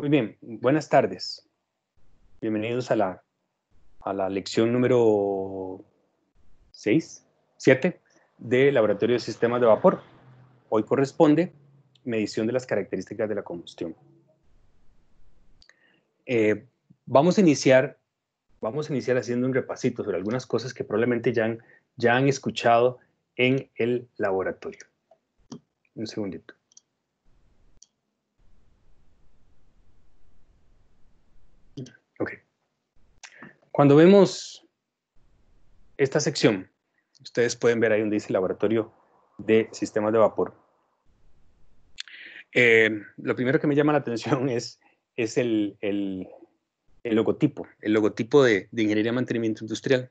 Muy bien, buenas tardes. Bienvenidos a la, a la lección número 6, 7 de Laboratorio de Sistemas de Vapor. Hoy corresponde medición de las características de la combustión. Eh, vamos, a iniciar, vamos a iniciar haciendo un repasito sobre algunas cosas que probablemente ya ya han escuchado en el laboratorio. Un segundito. Cuando vemos esta sección, ustedes pueden ver ahí donde dice laboratorio de sistemas de vapor. Eh, lo primero que me llama la atención es, es el, el, el logotipo, el logotipo de, de ingeniería de mantenimiento industrial.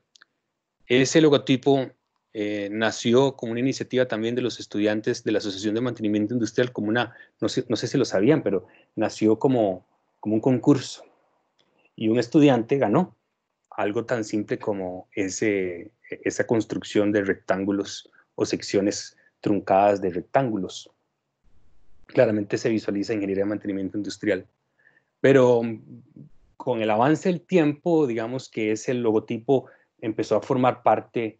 Ese logotipo eh, nació como una iniciativa también de los estudiantes de la Asociación de Mantenimiento Industrial, como una, no sé, no sé si lo sabían, pero nació como, como un concurso. Y un estudiante ganó algo tan simple como ese, esa construcción de rectángulos o secciones truncadas de rectángulos. Claramente se visualiza ingeniería de mantenimiento industrial, pero con el avance del tiempo, digamos que ese logotipo empezó a formar parte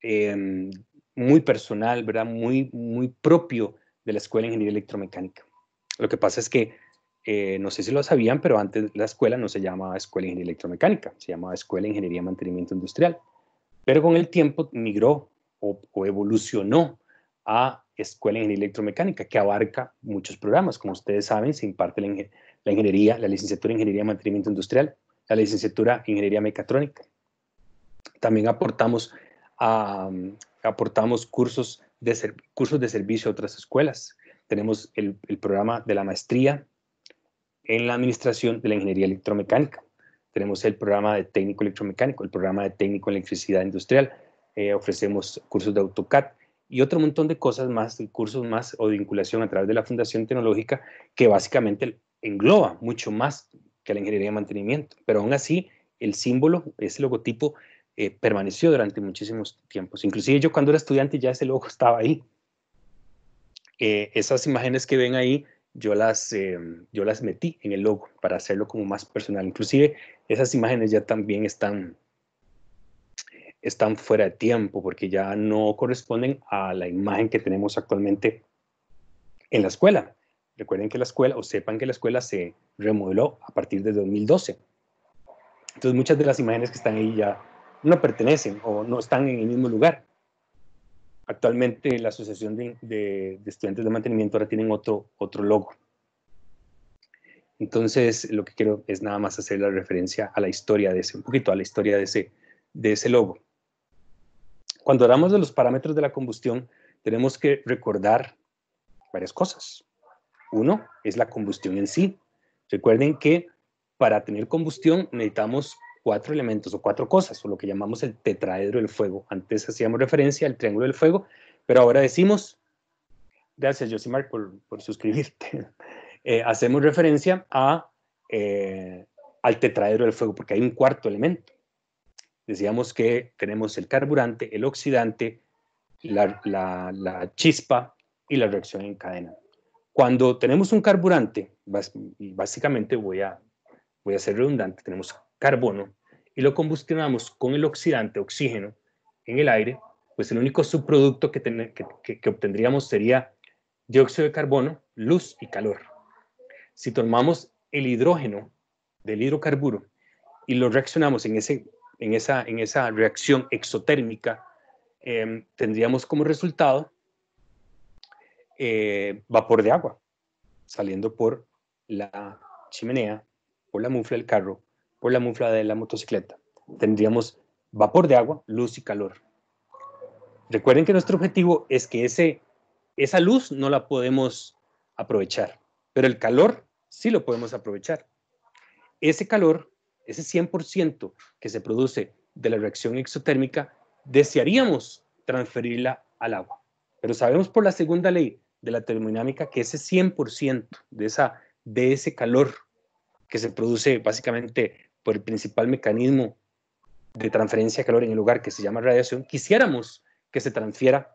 em, muy personal, ¿verdad? Muy, muy propio de la Escuela de Ingeniería Electromecánica. Lo que pasa es que eh, no sé si lo sabían, pero antes la escuela no se llamaba Escuela de Ingeniería Electromecánica, se llamaba Escuela de Ingeniería Mantenimiento Industrial. Pero con el tiempo migró o, evolucionó a Escuela de Ingeniería Electromecánica, que abarca muchos programas. Como ustedes saben, se imparte la, ingeniería, la licenciatura en Ingeniería Mantenimiento Industrial, la licenciatura en Ingeniería Mecatrónica. También aportamos, a, aportamos cursos, de cursos de servicio a otras escuelas. Tenemos el, el programa de la maestría en la administración de la ingeniería electromecánica. Tenemos el programa de técnico electromecánico, el programa de técnico en electricidad industrial, eh, ofrecemos cursos de AutoCAD y otro montón de cosas más, cursos más o vinculación a través de la Fundación Tecnológica que básicamente engloba mucho más que la ingeniería de mantenimiento. Pero aún así, el símbolo, ese logotipo, eh, permaneció durante muchísimos tiempos. Inclusive yo cuando era estudiante ya ese logo estaba ahí. Eh, esas imágenes que ven ahí yo las, eh, yo las metí en el logo para hacerlo como más personal. Inclusive esas imágenes ya también están, están fuera de tiempo porque ya no corresponden a la imagen que tenemos actualmente en la escuela. Recuerden que la escuela, o sepan que la escuela se remodeló a partir de 2012. Entonces muchas de las imágenes que están ahí ya no pertenecen o no están en el mismo lugar. Actualmente la Asociación de, Estudiantes de Mantenimiento ahora tienen otro, otro logo. Entonces, lo que quiero es nada más hacer la referencia a la historia de ese, un poquito a la historia de ese, de ese logo. Cuando hablamos de los parámetros de la combustión, tenemos que recordar varias cosas. Uno es la combustión en sí. Recuerden que para tener combustión necesitamos cuatro elementos o cuatro cosas, o lo que llamamos el tetraedro del fuego. Antes hacíamos referencia al triángulo del fuego, pero ahora decimos, gracias Josimar por, por suscribirte, eh, hacemos referencia a, eh, al tetraedro del fuego, porque hay un cuarto elemento. Decíamos que tenemos el carburante, el oxidante, la, la chispa y la reacción en cadena. Cuando tenemos un carburante, básicamente voy a, voy a ser redundante, tenemos carbono, y lo combustionamos con el oxidante oxígeno en el aire, pues el único subproducto que, obtendríamos sería dióxido de carbono, luz y calor. Si tomamos el hidrógeno del hidrocarburo y lo reaccionamos en, esa, reacción exotérmica, em, tendríamos como resultado eh, vapor de agua saliendo por la chimenea, o la mufla del carro por la mufla de la motocicleta. Tendríamos vapor de agua, luz y calor. Recuerden que nuestro objetivo es que ese, esa luz no la podemos aprovechar, pero el calor sí lo podemos aprovechar. Ese calor, ese 100% que se produce de la reacción exotérmica, desearíamos transferirla al agua. Pero sabemos por la segunda ley de la termodinámica que ese 100% de, esa, de ese calor que se produce básicamente por el principal mecanismo de transferencia de calor en el lugar que se llama radiación, quisiéramos que se transfiera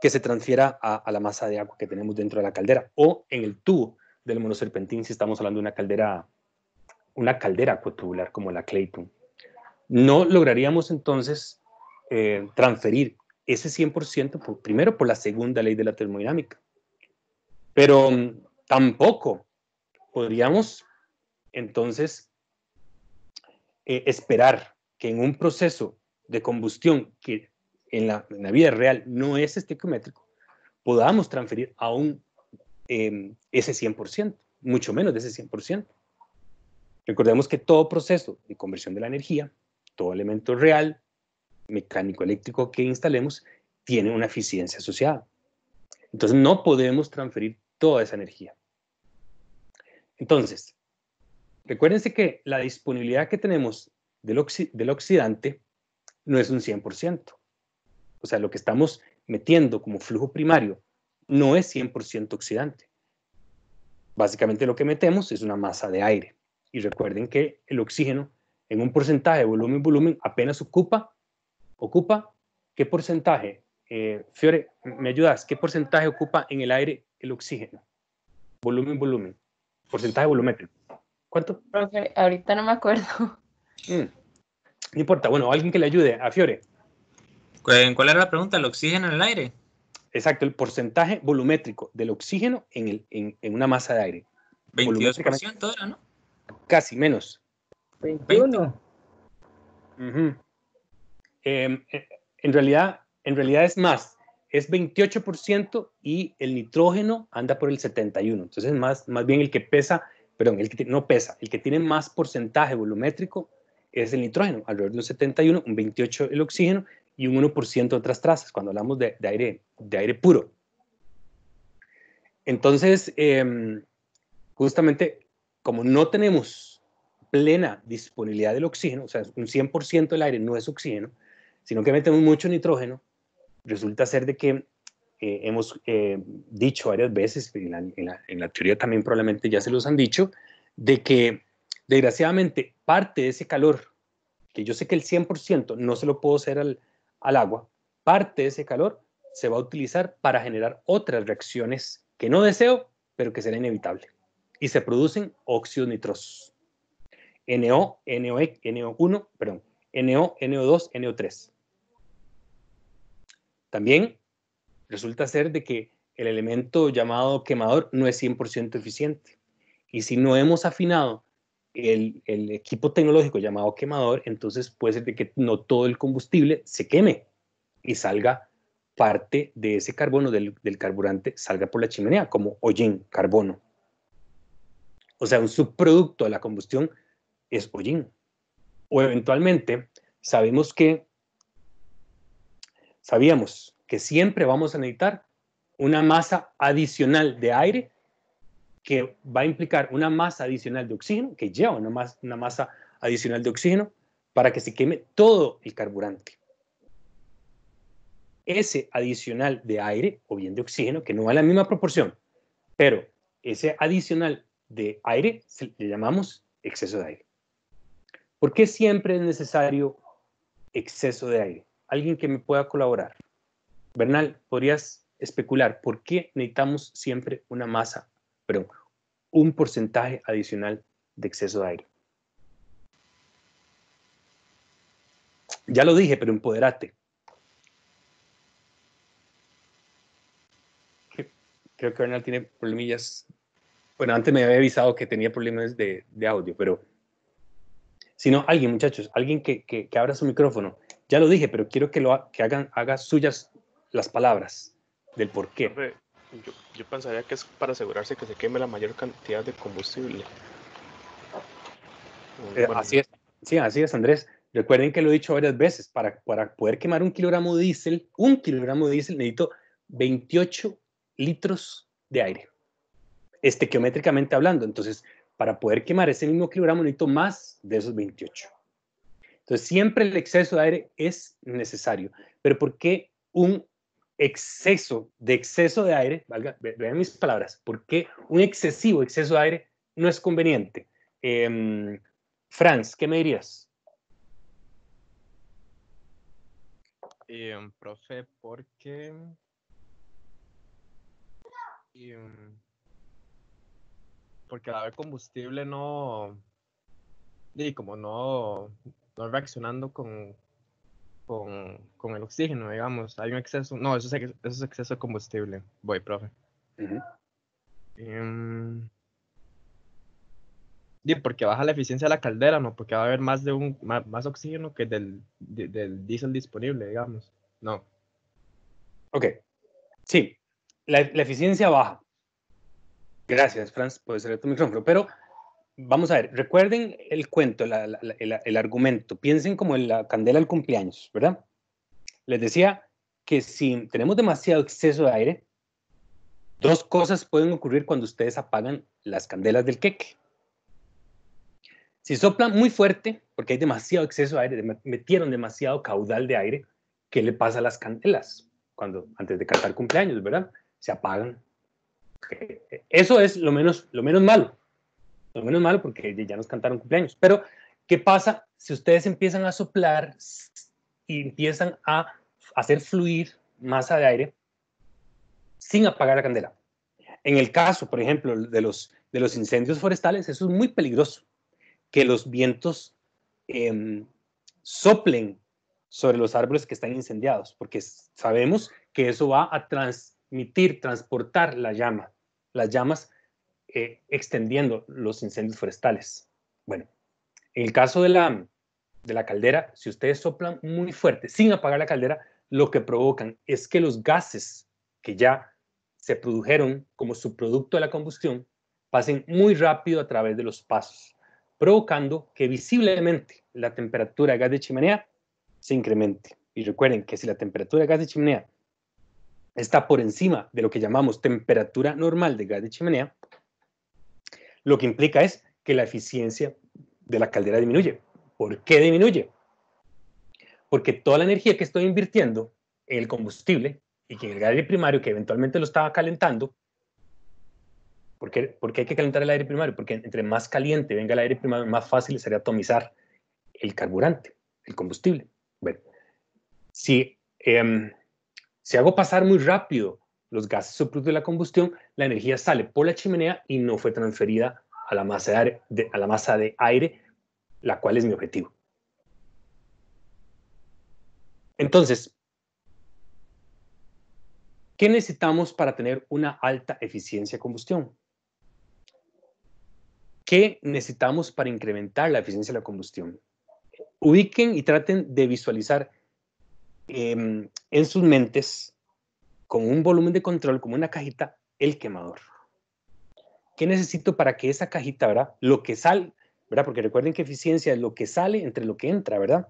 que se transfiera a, la masa de agua que tenemos dentro de la caldera o en el tubo del monoserpentín si estamos hablando de una caldera una caldera acuatubular como la Clayton. No lograríamos entonces eh, transferir ese 100% por, primero por la segunda ley de la termodinámica, pero mm, tampoco podríamos entonces eh, esperar que en un proceso de combustión que en la, vida real no es estequiométrico, podamos transferir aún eh, em, ese 100%, mucho menos de ese 100%. Recordemos que todo proceso de conversión de la energía, todo elemento real, mecánico, eléctrico que instalemos, tiene una eficiencia asociada. Entonces no podemos transferir toda esa energía. Entonces, Recuérdense que la disponibilidad que tenemos del, oxidante no es un 100%. O sea, lo que estamos metiendo como flujo primario no es 100% oxidante. Básicamente lo que metemos es una masa de aire. Y recuerden que el oxígeno en un porcentaje de volumen-volumen apenas ocupa, ocupa, ¿qué porcentaje? Eh, Fiore, ¿me ayudas? ¿Qué porcentaje ocupa en el aire el oxígeno? Volumen-volumen. Porcentaje volumétrico. ¿Cuánto? ahorita no me acuerdo. Mm. No importa, bueno, alguien que le ayude, a Fiore. ¿Cuál era la pregunta? ¿El oxígeno en el aire? Exacto, el porcentaje volumétrico del oxígeno en, una masa de aire. 22% era, ¿no? Casi, menos. 21. Em, eh, en, realidad, en realidad es más, es 28% y el nitrógeno anda por el 71%, entonces más, más bien el que pesa perdón, el que no pesa, el que tiene más porcentaje volumétrico es el nitrógeno, alrededor de un 71, un 28 el oxígeno y un 1% otras trazas, cuando hablamos de, aire, de aire puro. Entonces, em, justamente como no tenemos plena disponibilidad del oxígeno, o sea, un 100% del aire no es oxígeno, sino que metemos mucho nitrógeno, resulta ser de que eh, hemos eh, dicho varias veces, en la, teoría también probablemente ya se los han dicho, de que desgraciadamente parte de ese calor, que yo sé que el 100% no se lo puedo hacer al, agua, parte de ese calor se va a utilizar para generar otras reacciones que no deseo, pero que será inevitable. Y se producen óxidos nitrosos. NO, NO, NO1, perdón, NO, NO2, NO3. También resulta ser de que el elemento llamado quemador no es 100% eficiente. Y si no hemos afinado el, equipo tecnológico llamado quemador, entonces puede ser de que no todo el combustible se queme y salga parte de ese carbono del, del carburante, salga por la chimenea como hollín, carbono. O sea, un subproducto de la combustión es hollín. O eventualmente, sabemos que, sabíamos que siempre vamos a necesitar una masa adicional de aire que va a implicar una masa adicional de oxígeno, que lleva una, masa adicional de oxígeno, para que se queme todo el carburante. Ese adicional de aire o bien de oxígeno, que no va a la misma proporción, pero ese adicional de aire le llamamos exceso de aire. ¿Por qué siempre es necesario exceso de aire? Alguien que me pueda colaborar. Bernal, ¿podrías especular por qué necesitamos siempre una masa, pero un porcentaje adicional de exceso de aire? Ya lo dije, pero empoderate. Creo que Bernal tiene problemillas. Bueno, antes me había avisado que tenía problemas de, audio, pero si no, alguien, muchachos, alguien que, que, abra su micrófono ya lo dije, pero quiero que lo que hagan, haga suyas las palabras del por qué. Yo, pensaría que es para asegurarse que se queme la mayor cantidad de combustible. Eh, así es, sí, así es, Andrés. Recuerden que lo he dicho varias veces, para, para poder quemar un kilogramo de diésel, un kilogramo de diésel necesito 28 litros de aire, estequiométricamente hablando. Entonces, para poder quemar ese mismo kilogramo necesito más de esos 28. Entonces, siempre el exceso de aire es necesario. Pero ¿por qué un exceso de exceso de aire, vean mis palabras, porque un excesivo exceso de aire no es conveniente. Em, Franz, ¿qué me dirías? Em, profe, porque... qué? Em, porque la haber combustible no... Y como no, no reaccionando con, con, con, el oxígeno, digamos. Hay un exceso, no, eso es, exceso de combustible. Voy, profe. Uh porque baja la eficiencia de la caldera, ¿no? Porque va a haber más de un más, oxígeno que del, del diésel disponible, digamos. No. Ok. Sí. La, la eficiencia baja. Gracias, Franz, puede ser tu micrófono. Pero vamos a ver, recuerden el cuento, el, argumento, piensen como en la candela al cumpleaños, ¿verdad? Les decía que si tenemos demasiado exceso de aire, dos cosas pueden ocurrir cuando ustedes apagan las candelas del queque. Si soplan muy fuerte, porque hay demasiado exceso de aire, metieron demasiado caudal de aire, ¿qué le pasa a las candelas? Cuando, antes de cantar cumpleaños, ¿verdad? Se apagan. Eh, eh, eso es lo menos malo lo pues menos malo porque ya nos cantaron cumpleaños. Pero, ¿qué pasa si ustedes empiezan a soplar y empiezan a hacer fluir masa de aire sin apagar la candela? En el caso, por ejemplo, de los, incendios forestales, eso es muy peligroso, que los vientos em, soplen sobre los árboles que están incendiados, porque sabemos que eso va a transmitir, transportar la llama. Las llamas eh, extendiendo los incendios forestales. Bueno, en el caso de la, de la caldera, si ustedes soplan muy fuerte sin apagar la caldera, lo que provocan es que los gases que ya se produjeron como subproducto de la combustión pasen muy rápido a través de los pasos, provocando que visiblemente la temperatura de gas de chimenea se incremente. Y recuerden que si la temperatura de gas de chimenea está por encima de lo que llamamos temperatura normal de gas de chimenea, lo que implica es que la eficiencia de la caldera disminuye. ¿Por qué disminuye? Porque toda la energía que estoy invirtiendo en el combustible y que en el aire primario que eventualmente lo estaba calentando, porque, porque hay que calentar el aire primario, porque entre más caliente venga el aire primario, más fácil sería atomizar el carburante, el combustible. Bueno, si, em, si hago pasar muy rápido los gases subproductos de la combustión, la energía sale por la chimenea y no fue transferida a la masa de aire, la, cual es mi objetivo. Entonces, ¿qué necesitamos para tener una alta eficiencia de combustión? ¿Qué necesitamos para incrementar la eficiencia de la combustión? Ubiquen y traten de visualizar em, en sus mentes con un volumen de control, como una cajita, el quemador. ¿Qué necesito para que esa cajita, ¿verdad? Lo que sale, ¿verdad? Porque recuerden que eficiencia es lo que sale entre lo que entra, ¿verdad?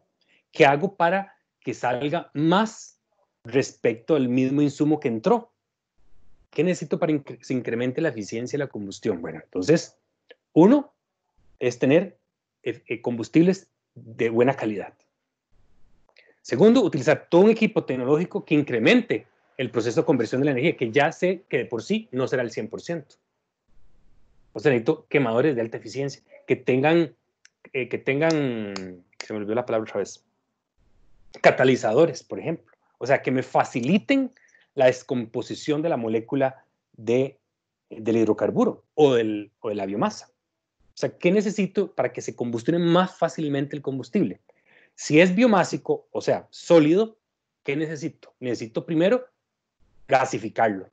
¿Qué hago para que salga más respecto al mismo insumo que entró? ¿Qué necesito para que se incremente la eficiencia de la combustión? Bueno, entonces, uno es tener eh, eh, combustibles de buena calidad. Segundo, utilizar todo un equipo tecnológico que incremente el proceso de conversión de la energía, que ya sé que de por sí no será el 100%. O sea, necesito quemadores de alta eficiencia, que tengan, eh, que tengan, se me olvidó la palabra otra vez, catalizadores, por ejemplo. O sea, que me faciliten la descomposición de la molécula de, del hidrocarburo o, o de la biomasa. O sea, ¿qué necesito para que se combustione más fácilmente el combustible? Si es biomásico, o sea, sólido, ¿qué necesito? Necesito primero gasificarlo.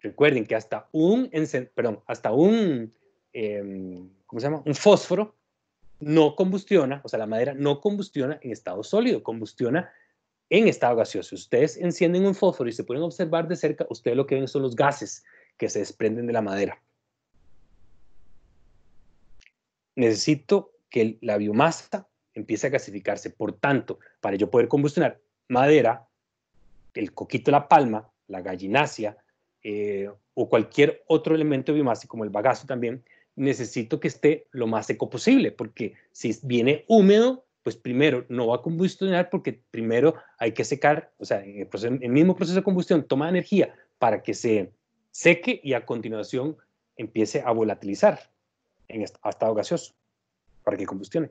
Recuerden que hasta un, hasta un, em, se llama? Un fósforo no combustiona, o sea, la madera no combustiona en estado sólido, combustiona en estado gaseoso. ustedes encienden un fósforo y se pueden observar de cerca, ustedes lo que ven son los gases que se desprenden de la madera. Necesito que la biomasa empiece a gasificarse. Por tanto, para yo poder combustionar madera, el coquito, de la palma, la gallinacia eh, o cualquier otro elemento biomásico como el bagazo también, necesito que esté lo más seco posible, porque si viene húmedo, pues primero no va a combustionar porque primero hay que secar, o sea, el, el mismo proceso de combustión toma energía para que se seque y a continuación empiece a volatilizar en estado gaseoso para que combustione.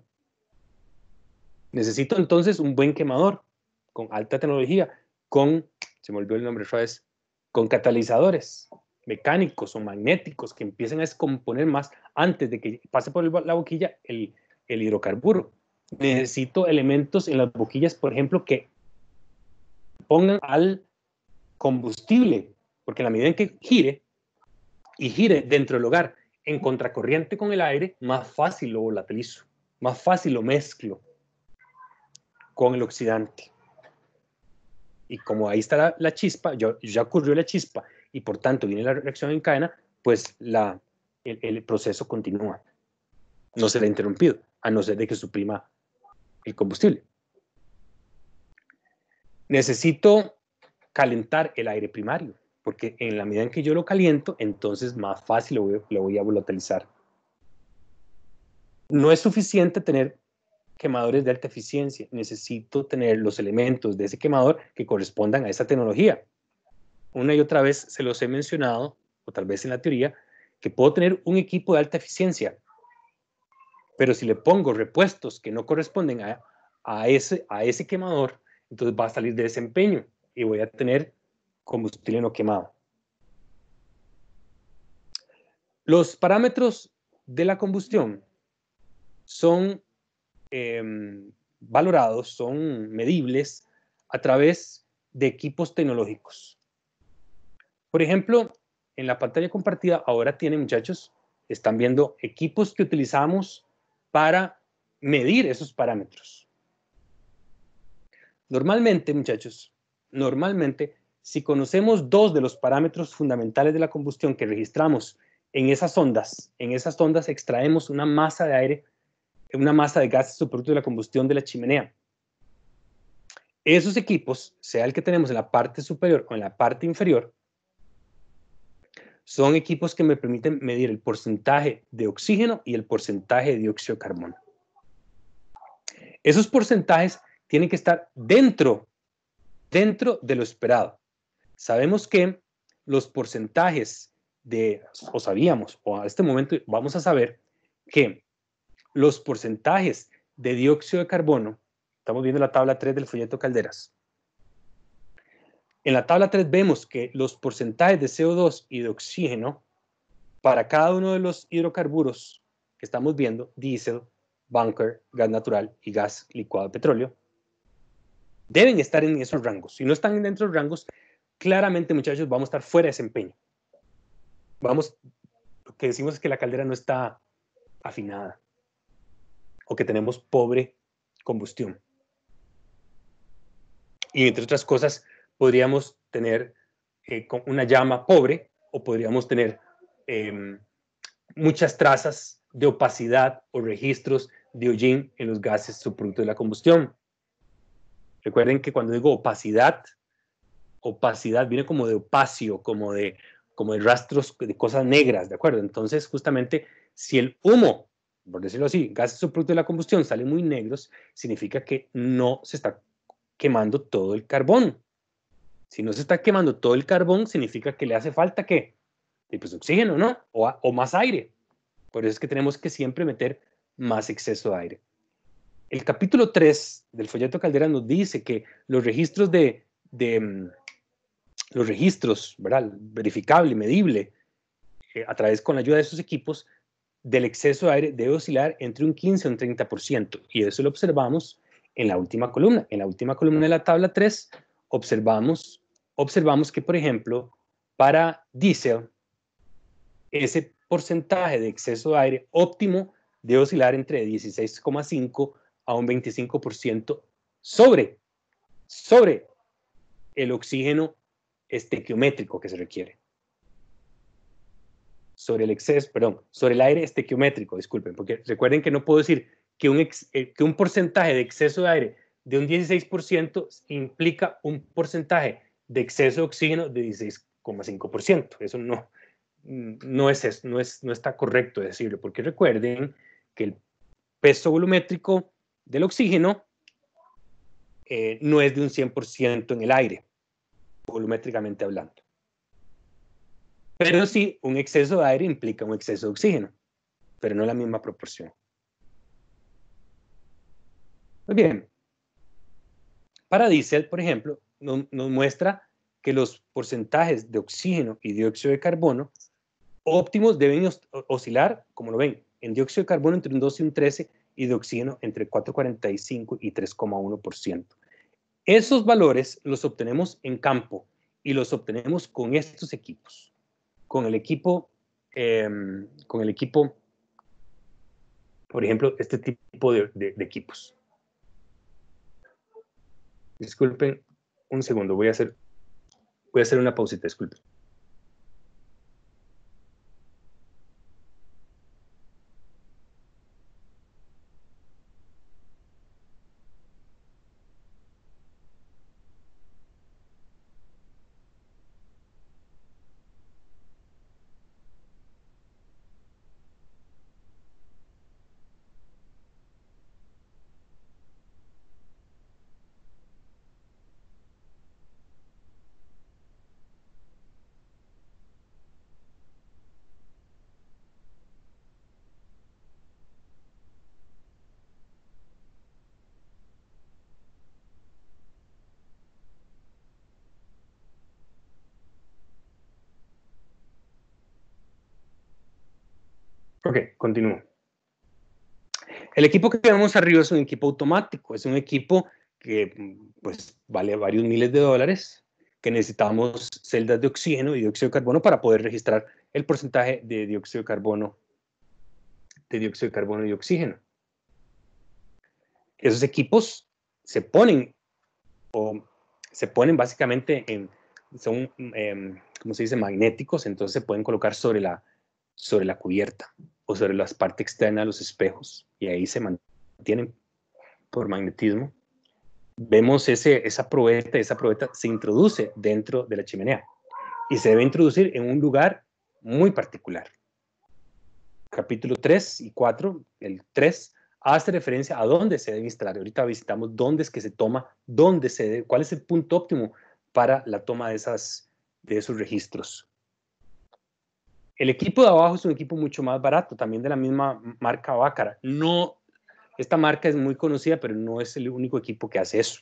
Necesito entonces un buen quemador con alta tecnología, con se me olvidó el nombre otra con catalizadores mecánicos o magnéticos que empiecen a descomponer más antes de que pase por la boquilla el, el hidrocarburo. Necesito elementos en las boquillas, por ejemplo, que pongan al combustible, porque en la medida en que gire y gire dentro del hogar en contracorriente con el aire, más fácil lo volatilizo, más fácil lo mezclo con el oxidante y como ahí está la, chispa, yo, ya ocurrió la chispa y por tanto viene la reacción en cadena, pues el, proceso continúa. No será interrumpido, a no ser de que suprima el combustible. Necesito calentar el aire primario, porque en la medida en que yo lo caliento, entonces más fácil lo voy a volatilizar. No es suficiente tener quemadores de alta eficiencia, necesito tener los elementos de ese quemador que correspondan a esa tecnología. Una y otra vez se los he mencionado, o tal vez en la teoría, que puedo tener un equipo de alta eficiencia, pero si le pongo repuestos que no corresponden a, a, ese, a ese quemador, entonces va a salir de desempeño y voy a tener combustible no quemado. Los parámetros de la combustión son Em, valorados, son medibles a través de equipos tecnológicos. Por ejemplo, en la pantalla compartida ahora tienen muchachos, están viendo equipos que utilizamos para medir esos parámetros. Normalmente, muchachos, normalmente, si conocemos dos de los parámetros fundamentales de la combustión que registramos en esas ondas, en esas ondas extraemos una masa de aire una masa de gases producto de la combustión de la chimenea. Esos equipos, sea el que tenemos en la parte superior o en la parte inferior, son equipos que me permiten medir el porcentaje de oxígeno y el porcentaje de dióxido de carbono. Esos porcentajes tienen que estar dentro, dentro de lo esperado. Sabemos que los porcentajes de, o sabíamos, o a este momento vamos a saber que los porcentajes de dióxido de carbono, estamos viendo la tabla 3 del folleto Calderas. En la tabla 3 vemos que los porcentajes de CO2 y de oxígeno para cada uno de los hidrocarburos que estamos viendo, diésel, bunker, gas natural y gas licuado de petróleo, deben estar en esos rangos. Si no están dentro de los rangos, claramente muchachos vamos a estar fuera de desempeño. Vamos, lo que decimos es que la caldera no está afinada o que tenemos pobre combustión. Y entre otras cosas, podríamos tener eh, una llama pobre o podríamos tener em, muchas trazas de opacidad o registros de hollín en los gases subproducto de la combustión. Recuerden que cuando digo opacidad, opacidad viene como de opacio, como de, como de rastros de cosas negras, ¿de acuerdo? Entonces, justamente, si el humo por decirlo así, gases o de la combustión salen muy negros, significa que no se está quemando todo el carbón. Si no se está quemando todo el carbón, significa que le hace falta qué? Y pues oxígeno, ¿no? O, más aire. Por eso es que tenemos que siempre meter más exceso de aire. El capítulo 3 del folleto Caldera nos dice que los registros de, de mm, los registros, ¿verdad? Verificable, medible, eh, a través con la ayuda de esos equipos, del exceso de aire debe oscilar entre un 15 y un 30%, y eso lo observamos en la última columna. En la última columna de la tabla 3 observamos, observamos que, por ejemplo, para diésel, ese porcentaje de exceso de aire óptimo debe oscilar entre 16,5 a un 25% sobre, sobre el oxígeno estequiométrico que se requiere sobre el exceso, perdón, sobre el aire estequiométrico, disculpen, porque recuerden que no puedo decir que un, eh, un porcentaje de exceso de aire de un 16% implica un porcentaje de exceso de oxígeno de 16,5%. Eso no, mm, no, es, no, es, no está correcto decirlo, porque recuerden que el peso volumétrico del oxígeno eh, no es de un 100% en el aire, volumétricamente hablando. Pero sí, un exceso de aire implica un exceso de oxígeno, pero no la misma proporción. Muy bien. Para diésel, por ejemplo, nos muestra que los porcentajes de oxígeno y dióxido de carbono óptimos deben oscilar, como lo ven, en dióxido de carbono entre un 12 y un 13 y de oxígeno entre 4,45 y 3,1%. Esos valores los obtenemos en campo y los obtenemos con estos equipos con el equipo, em, con el equipo, por ejemplo, este tipo de, equipos. Disculpen, un segundo, voy a hacer, voy a hacer una pausita, disculpen. Ok, continúo. El equipo que vemos arriba es un equipo automático, es un equipo que pues vale varios miles de dólares, que necesitamos celdas de oxígeno y dióxido de carbono para poder registrar el porcentaje de dióxido de carbono, de dióxido de carbono y oxígeno. Esos equipos se ponen o se ponen básicamente en, son, em, ¿cómo se dice? Magnéticos, entonces se pueden colocar sobre la, sobre la cubierta o sobre la parte externa de los espejos y ahí se mantienen por magnetismo. Vemos esa probeta, esa probeta se introduce dentro de la chimenea y se debe introducir en un lugar muy particular. Capítulo 3 y 4, el 3 hace referencia a dónde se debe instalar. Ahorita visitamos dónde es que se toma, dónde se debe, cuál es el punto óptimo para la toma de, esas, de esos registros. El equipo de abajo es un equipo mucho más barato, también de la misma marca Bácara. No, esta marca es muy conocida, pero no es el único equipo que hace eso.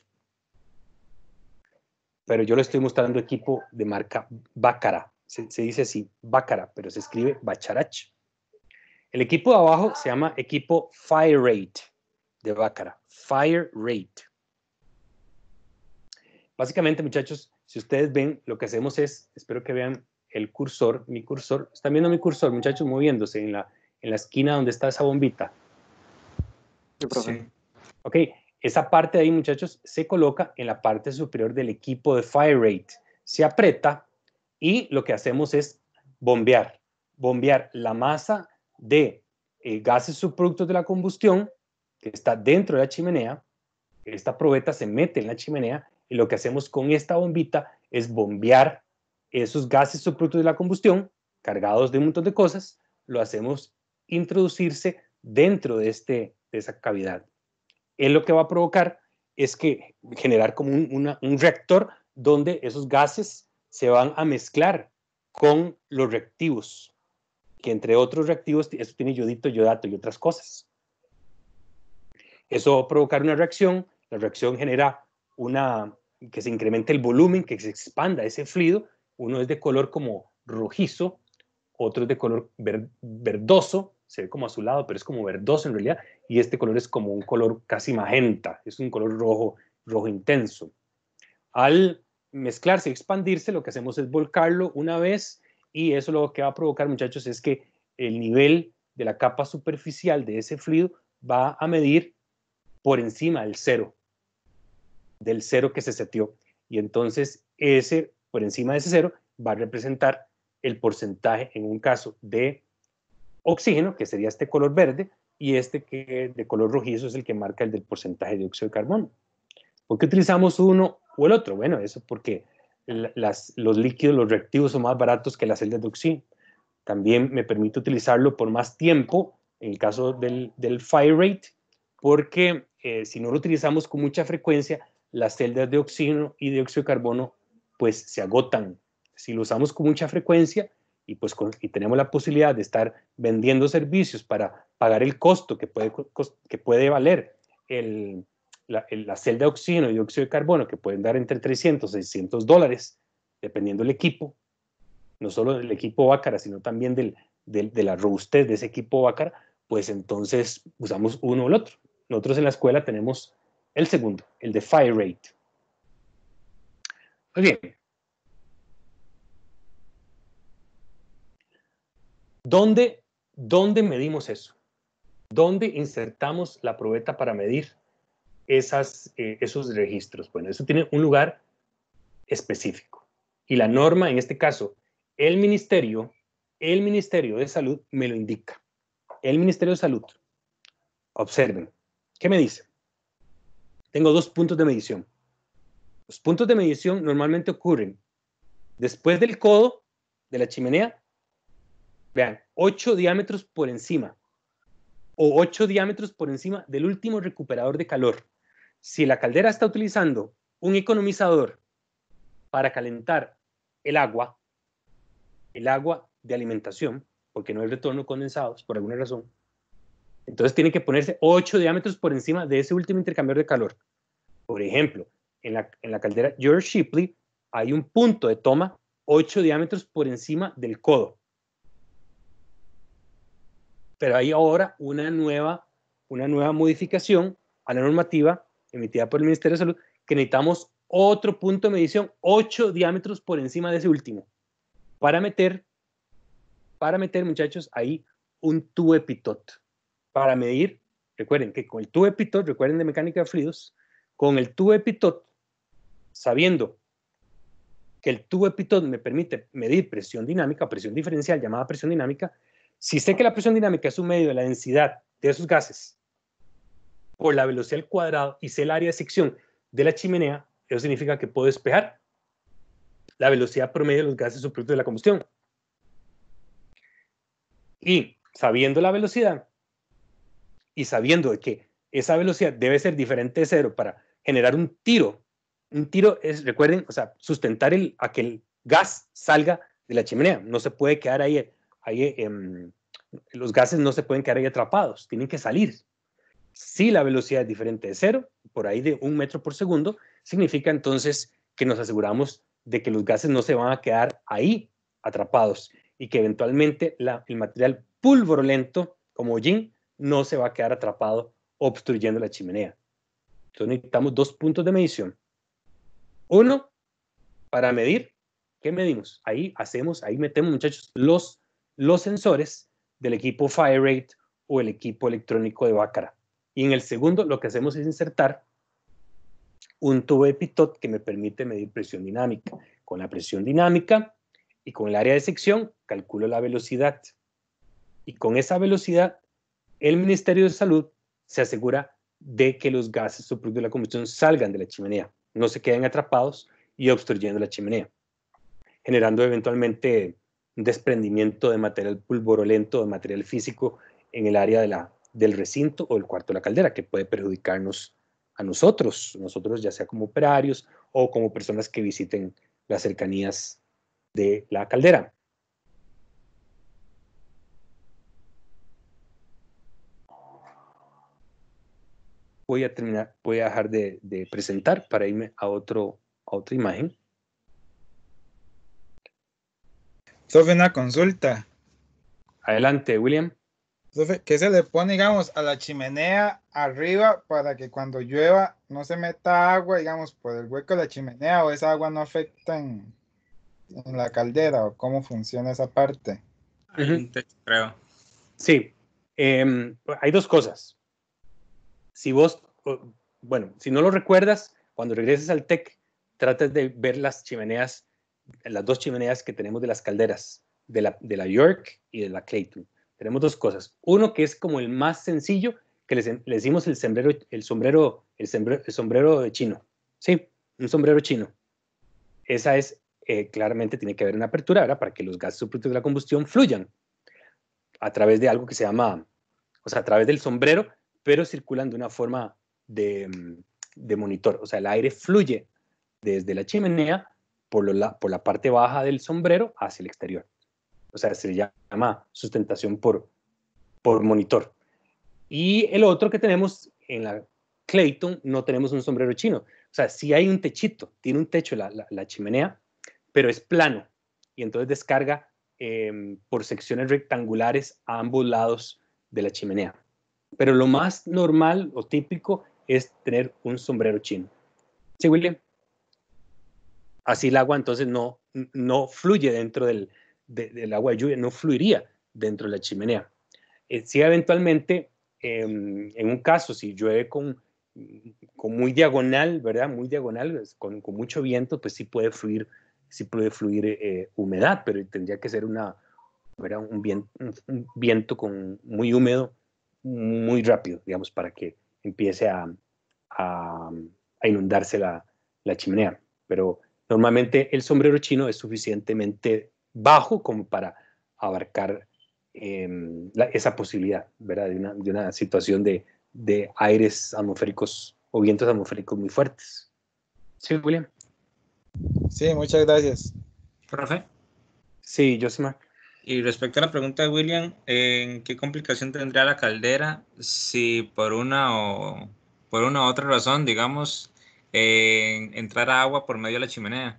Pero yo le estoy mostrando equipo de marca Bácara. Se, dice así, Bácara, pero se escribe Bacharach. El equipo de abajo se llama equipo Fire Rate de Bácara. Fire Rate. Básicamente, muchachos, si ustedes ven, lo que hacemos es, espero que vean el cursor, mi cursor, ¿están viendo mi cursor, muchachos, moviéndose en la, en la esquina donde está esa bombita? Sí, profe. Ok, esa parte de ahí, muchachos, se coloca en la parte superior del equipo de fire rate. Se aprieta y lo que hacemos es bombear, bombear la masa de eh, gases subproductos de la combustión que está dentro de la chimenea. Esta probeta se mete en la chimenea y lo que hacemos con esta bombita es bombear esos gases subproductos de la combustión, cargados de un montón de cosas, lo hacemos introducirse dentro de, este, de esa cavidad. Es lo que va a provocar es que generar como un, un reactor donde esos gases se van a mezclar con los reactivos, que entre otros reactivos, eso tiene yodito, yodato y otras cosas. Eso va a provocar una reacción, la reacción genera una, que se incremente el volumen, que se expanda ese fluido uno es de color como rojizo, otro es de color verdoso, se ve como azulado, pero es como verdoso en realidad, y este color es como un color casi magenta, es un color rojo, rojo intenso. Al mezclarse y expandirse, lo que hacemos es volcarlo una vez, y eso lo que va a provocar, muchachos, es que el nivel de la capa superficial de ese fluido va a medir por encima del cero, del cero que se setió. Y entonces ese por encima de ese cero va a representar el porcentaje en un caso de oxígeno, que sería este color verde, y este que de color rojizo es el que marca el del porcentaje de dióxido de carbono. ¿Por qué utilizamos uno o el otro? Bueno, eso porque los líquidos, los reactivos son más baratos que las celdas de oxígeno. También me permite utilizarlo por más tiempo, en el caso del, fire rate, porque eh, si no lo utilizamos con mucha frecuencia, las celdas de oxígeno y dióxido de carbono pues se agotan. Si lo usamos con mucha frecuencia y pues tenemos la posibilidad de estar vendiendo servicios para pagar el costo que puede, que puede valer la, celda de oxígeno y dióxido de carbono, que pueden dar entre 300 y 600 dólares, dependiendo del equipo, no solo del equipo Bácara, sino también de la robustez de ese equipo Bácara, pues entonces usamos uno o el otro. Nosotros en la escuela tenemos el segundo, el de fire rate, muy bien. ¿Dónde, medimos eso? ¿Dónde insertamos la probeta para medir esas, eh, esos registros? Bueno, eso tiene un lugar específico. Y la norma, en este caso, el ministerio, el Ministerio de Salud me lo indica. El Ministerio de Salud. Observen. ¿Qué me dice? Tengo dos puntos de medición. Los puntos de medición normalmente ocurren después del codo de la chimenea, vean, ocho diámetros por encima o ocho diámetros por encima del último recuperador de calor. Si la caldera está utilizando un economizador para calentar el agua, el agua de alimentación, porque no hay retorno condensados por alguna razón, entonces tiene que ponerse ocho diámetros por encima de ese último intercambiador de calor. Por ejemplo, en la, en la caldera George Shipley hay un punto de toma 8 diámetros por encima del codo. Pero hay ahora una nueva, una nueva modificación a la normativa emitida por el Ministerio de Salud que necesitamos otro punto de medición 8 diámetros por encima de ese último para meter, para meter muchachos ahí un tubo epitot para medir, recuerden que con el tubo epitot, recuerden de mecánica de fluidos, con el tubo epitot sabiendo que el tubo de Pitot me permite medir presión dinámica, presión diferencial llamada presión dinámica, si sé que la presión dinámica es un medio de la densidad de esos gases por la velocidad al cuadrado y sé el área de sección de la chimenea, eso significa que puedo despejar la velocidad promedio de los gases subproductos de la combustión. Y sabiendo la velocidad y sabiendo que esa velocidad debe ser diferente de cero para generar un tiro un tiro es, recuerden, o sea, sustentar el, a que el gas salga de la chimenea. No se puede quedar ahí, ahí em, los gases no se pueden quedar ahí atrapados, tienen que salir. Si la velocidad es diferente de cero, por ahí de un metro por segundo, significa entonces que nos aseguramos de que los gases no se van a quedar ahí atrapados y que eventualmente el material lento como hollín no se va a quedar atrapado obstruyendo la chimenea. Entonces necesitamos dos puntos de medición uno, para medir, ¿qué medimos? Ahí hacemos, ahí metemos, muchachos, los, los sensores del equipo FireRate o el equipo electrónico de Vácara. Y en el segundo, lo que hacemos es insertar un tubo de pitot que me permite medir presión dinámica. Con la presión dinámica y con el área de sección, calculo la velocidad. Y con esa velocidad, el Ministerio de Salud se asegura de que los gases o de la combustión salgan de la chimenea no se queden atrapados y obstruyendo la chimenea, generando eventualmente un desprendimiento de material pulvorolento, de material físico en el área del recinto o el cuarto de la caldera, que puede perjudicarnos a nosotros, nosotros ya sea como operarios o como personas que visiten las cercanías de la caldera. voy a terminar, voy a dejar de, presentar para irme a, otro, a otra imagen. Sofía, una consulta. Adelante, William. Sofía, ¿qué se le pone, digamos, a la chimenea arriba para que cuando llueva no se meta agua, digamos, por el hueco de la chimenea o esa agua no afecta en, la caldera o cómo funciona esa parte? Sí, em, hay dos cosas si vos, bueno, si no lo recuerdas, cuando regreses al TEC, trates de ver las chimeneas, las dos chimeneas que tenemos de las calderas, de la, de la York y de la Clayton. Tenemos dos cosas. Uno que es como el más sencillo, que le, decimos el sombrero, el sombrero, el sombrero, de chino. Sí, un sombrero chino. Esa es, eh, claramente tiene que haber una apertura, Para que los gases productos de la combustión fluyan a través de algo que se llama, o sea, a través del sombrero pero circulan de una forma mm, de, monitor. O sea, el aire fluye desde la chimenea por, la, por la parte baja del sombrero hacia el exterior. O sea, se llama sustentación por, por monitor. Y el otro que tenemos en la Clayton no tenemos un sombrero chino. O sea, sí hay un techito, tiene un techo la, la, chimenea, pero es plano y entonces descarga em, por secciones rectangulares a ambos lados de la chimenea. Pero lo más normal o típico es tener un sombrero chino. ¿Sí, William? Así el agua entonces no, no fluye dentro del, agua de lluvia, no fluiría dentro de la chimenea. Eh, si eventualmente, em, en un caso, si llueve con, muy diagonal, ¿verdad? Muy diagonal, con, mucho viento, pues sí puede fluir, sí puede fluir eh, humedad, pero tendría que ser una, Un, viento, un viento con, muy húmedo muy rápido, digamos, para que empiece a, a, inundarse la, la, chimenea. Pero normalmente el sombrero chino es suficientemente bajo como para abarcar em, esa posibilidad, ¿verdad? De una, de una situación de, de, aires atmosféricos o vientos atmosféricos muy fuertes. ¿Sí, William? Sí, muchas gracias. Profe. Sí, Josimar. Y respecto a la pregunta de William, ¿en qué complicación tendría la caldera si por una o por una otra razón, digamos, eh, entrara agua por medio de la chimenea?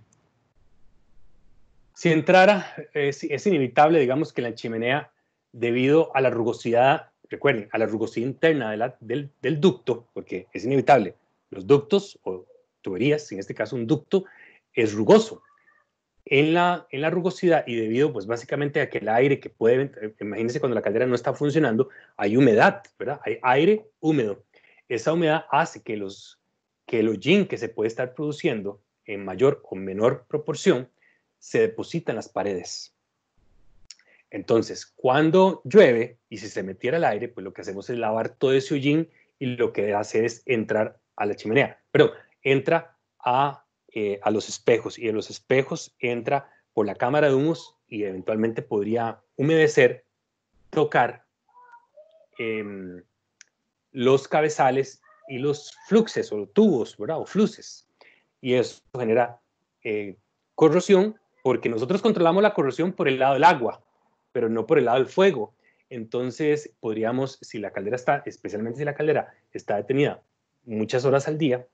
Si entrara, es, inevitable, digamos, que la chimenea, debido a la rugosidad, recuerden, a la rugosidad interna del, del ducto, porque es inevitable, los ductos o tuberías, en este caso un ducto, es rugoso, en la, en la rugosidad y debido pues básicamente a que el aire que puede, eh, imagínense cuando la caldera no está funcionando, hay humedad, ¿verdad? Hay aire húmedo. Esa humedad hace que los, que el hollín que se puede estar produciendo en mayor o menor proporción se deposita en las paredes. Entonces, cuando llueve y si se metiera el aire, pues lo que hacemos es lavar todo ese hollín y lo que hace es entrar a la chimenea, pero entra a eh, a los espejos y en los espejos entra por la cámara de humos y eventualmente podría humedecer, tocar em, los cabezales y los fluxes o tubos, ¿verdad? O fluxes Y eso genera eh, corrosión porque nosotros controlamos la corrosión por el lado del agua, pero no por el lado del fuego. Entonces podríamos, si la caldera está, especialmente si la caldera está detenida muchas horas al día,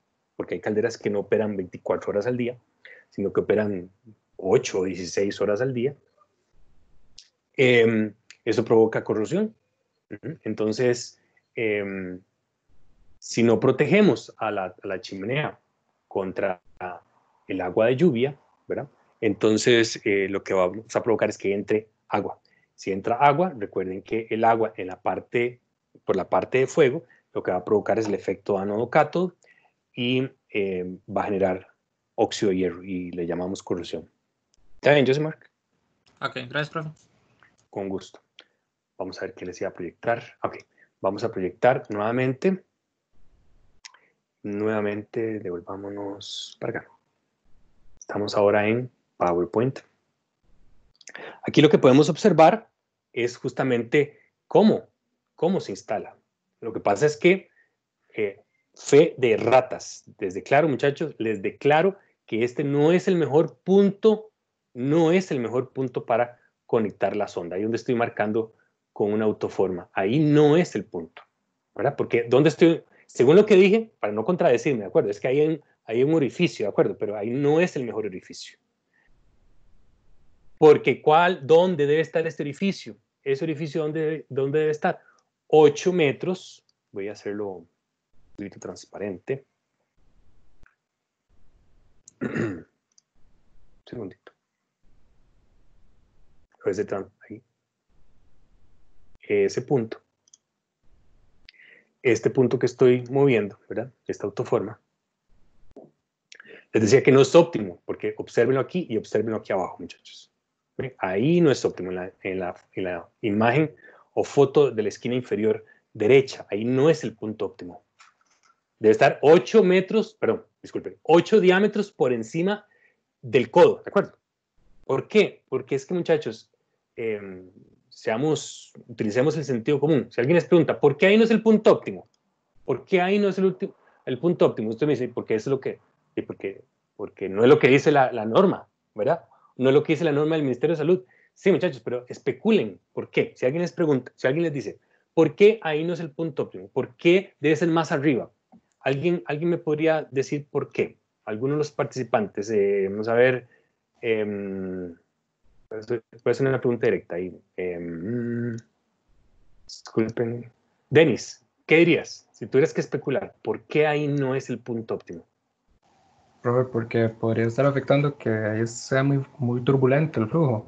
porque hay calderas que no operan 24 horas al día, sino que operan 8 o 16 horas al día. Em, eso provoca corrosión. Entonces, em, si no protegemos a la, chimenea contra el agua de lluvia, entonces eh, lo que vamos a provocar es que entre agua. Si entra agua, recuerden que el agua en la parte, por la parte de fuego, lo que va a provocar es el efecto ánodo cátodo y em, va a generar óxido de hierro y le llamamos corrosión. ¿Está bien, José Mark? Ok, gracias, profe. Con gusto. Vamos a ver qué les iba a proyectar. Ok, vamos a proyectar nuevamente. Nuevamente devolvámonos para acá. Estamos ahora en PowerPoint. Aquí lo que podemos observar es justamente cómo, cómo se instala. Lo que pasa es que eh, fe de ratas. Les declaro, muchachos, les declaro que este no es el mejor punto, no es el mejor punto para conectar la sonda. Ahí donde estoy marcando con una autoforma. Ahí no es el punto, ¿verdad? Porque donde estoy, según lo que dije, para no contradecirme, ¿de acuerdo? Es que hay un, hay un orificio, ¿de acuerdo? Pero ahí no es el mejor orificio. Porque ¿cuál, dónde debe estar este orificio? ¿Ese orificio dónde, dónde debe estar? 8 metros, voy a hacerlo transparente. Un segundito. Ese, punto. Este punto que estoy moviendo, ¿verdad? Esta autoforma. Les decía que no es óptimo, porque observenlo aquí y observenlo aquí abajo, muchachos. Ahí no es óptimo, en la imagen o foto de la esquina inferior derecha. Ahí no es el punto óptimo debe estar 8 metros, perdón, disculpen, 8 diámetros por encima del codo, ¿de acuerdo? ¿Por qué? Porque es que muchachos, em, seamos, utilicemos el sentido común. Si alguien les pregunta, ¿por qué ahí no es el punto óptimo? ¿Por qué ahí no es el, último, el punto óptimo? Usted me dice, ¿por qué es lo que, y porque, porque no es lo que dice la, la norma, ¿verdad? No es lo que dice la norma del Ministerio de Salud. Sí, muchachos, pero especulen, ¿por qué? Si alguien les pregunta, si alguien les dice, ¿por qué ahí no es el punto óptimo? ¿Por qué debe ser más arriba? ¿Alguien, ¿Alguien me podría decir por qué? Algunos de los participantes, eh, vamos a ver, eh, puede ser una pregunta directa ahí. Em, disculpen. Denis, ¿qué dirías? Si tuvieras que especular, ¿por qué ahí no es el punto óptimo? Profe, porque podría estar afectando que ahí sea muy, muy turbulento el flujo.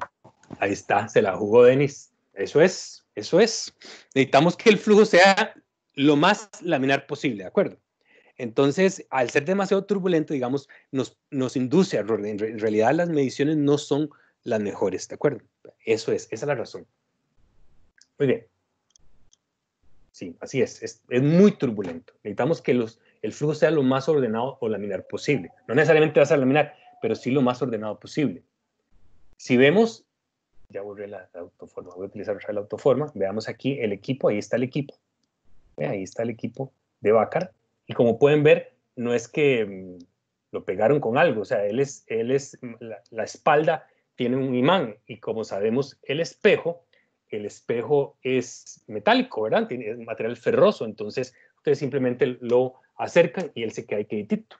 Ahí está, se la jugó Denis. Eso es, eso es. Necesitamos que el flujo sea lo más laminar posible, ¿de acuerdo? Entonces, al ser demasiado turbulento, digamos, nos, nos induce a error. En, realidad, las mediciones no son las mejores, ¿de acuerdo? Eso es, esa es la razón. Muy bien. Sí, así es, es, muy turbulento. Necesitamos que los, el flujo sea lo más ordenado o laminar posible. No necesariamente va a ser laminar, pero sí lo más ordenado posible. Si vemos, ya borré la, la autoforma, voy a utilizar la autoforma, veamos aquí el equipo, ahí está el equipo. Ahí está el equipo de vacar. Y como pueden ver, no es que mm, lo pegaron con algo, o sea, él es, él es mm, la, espalda tiene un imán y como sabemos, el espejo, el espejo es metálico, ¿verdad? Tiene es material ferroso, entonces ustedes simplemente lo acercan y él se queda quietito.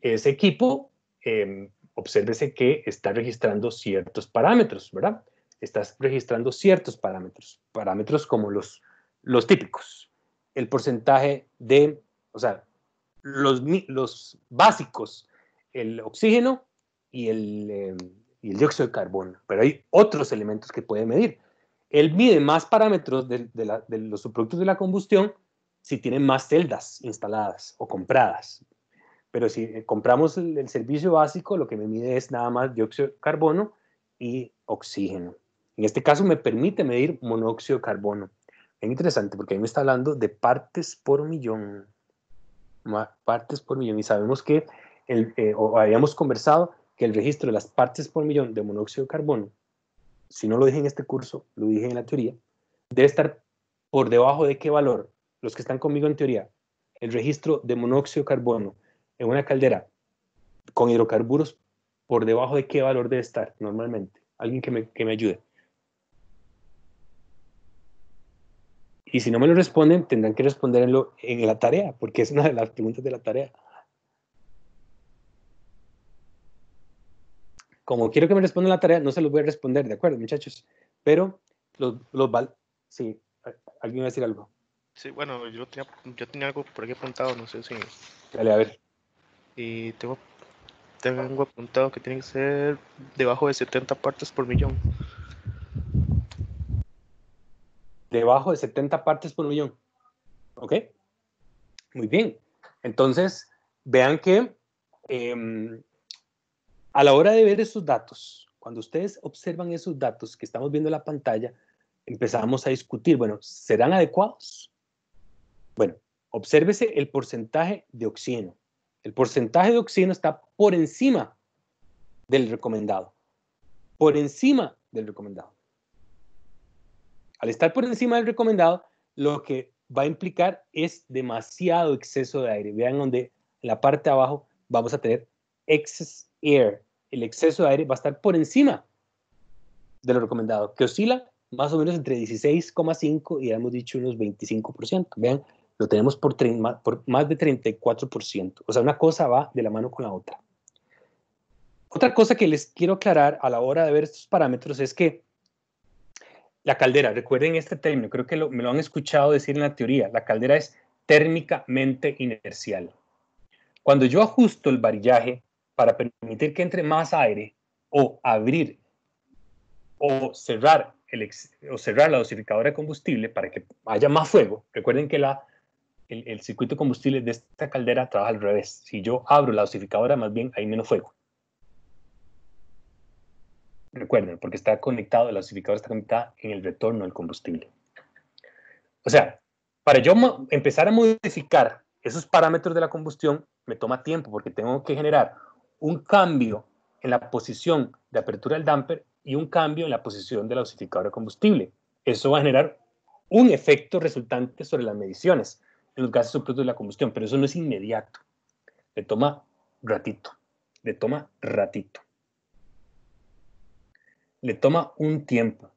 Ese equipo, eh, obsérvese que está registrando ciertos parámetros, ¿verdad? Estás registrando ciertos parámetros, parámetros como los, los típicos el porcentaje de, o sea, los, los básicos, el oxígeno em, y el, dióxido de carbono, pero hay otros elementos que puede medir. Él mide más parámetros de, los subproductos de la combustión si tienen más celdas instaladas o compradas. Pero si eh, compramos el servicio básico, lo que me mide es nada más dióxido de carbono y oxígeno. En este caso me permite medir monóxido de carbono. Es interesante porque ahí me está hablando de partes por millón. Partes por millón. Y sabemos que, eh, o habíamos conversado que el registro de las partes por millón de monóxido de carbono, si no lo dije en este curso, lo dije en la teoría, debe estar por debajo de qué valor. Los que están conmigo en teoría, el registro de monóxido de carbono en una caldera con hidrocarburos, por debajo de qué valor debe estar normalmente. Alguien que me ayude. Y si no me lo responden, tendrán que responderlo en, la tarea, porque es una de las preguntas de la tarea. Como quiero que me respondan la tarea, no se los voy a responder, ¿de acuerdo, muchachos? Pero los, los val Sí, alguien va a decir algo. Sí, bueno, yo tenía, yo tenía algo por aquí apuntado, no sé si. Dale, a ver. Y tengo, tengo apuntado que tiene que ser debajo de 70 partes por millón debajo de 70 partes por millón. ¿Ok? Muy bien. Entonces, vean que em, a la hora de ver esos datos, cuando ustedes observan esos datos que estamos viendo en la pantalla, empezamos a discutir, bueno, ¿serán adecuados? Bueno, obsérvese el porcentaje de oxígeno. El porcentaje de oxígeno está por encima del recomendado. Por encima del recomendado. Al estar por encima del recomendado, lo que va a implicar es demasiado exceso de aire. Vean donde en la parte de abajo vamos a tener excess air. El exceso de aire va a estar por encima de lo recomendado, que oscila más o menos entre 16,5 y ya hemos dicho unos 25%. Vean, lo tenemos por, por más de 34%. O sea, una cosa va de la mano con la otra. Otra cosa que les quiero aclarar a la hora de ver estos parámetros es que la caldera, recuerden este término, creo que me lo han escuchado decir en la teoría, la caldera es térmicamente inercial. Cuando yo ajusto el varillaje para permitir que entre más aire o abrir o cerrar, el o cerrar la dosificadora de combustible para que haya más fuego, recuerden que la, el, el circuito de combustible de esta caldera trabaja al revés. Si yo abro la dosificadora, más bien hay menos fuego. Recuerden, porque está conectado, el osificador está conectado en el retorno del combustible. O sea, para yo empezar a modificar esos parámetros de la combustión, me toma tiempo porque tengo que generar un cambio en la posición de apertura del damper y un cambio en la posición del osificador de combustible. Eso va a generar un efecto resultante sobre las mediciones en los gases subproductos de la combustión, pero eso no es inmediato. Le toma ratito, le toma ratito le toma un tiempo.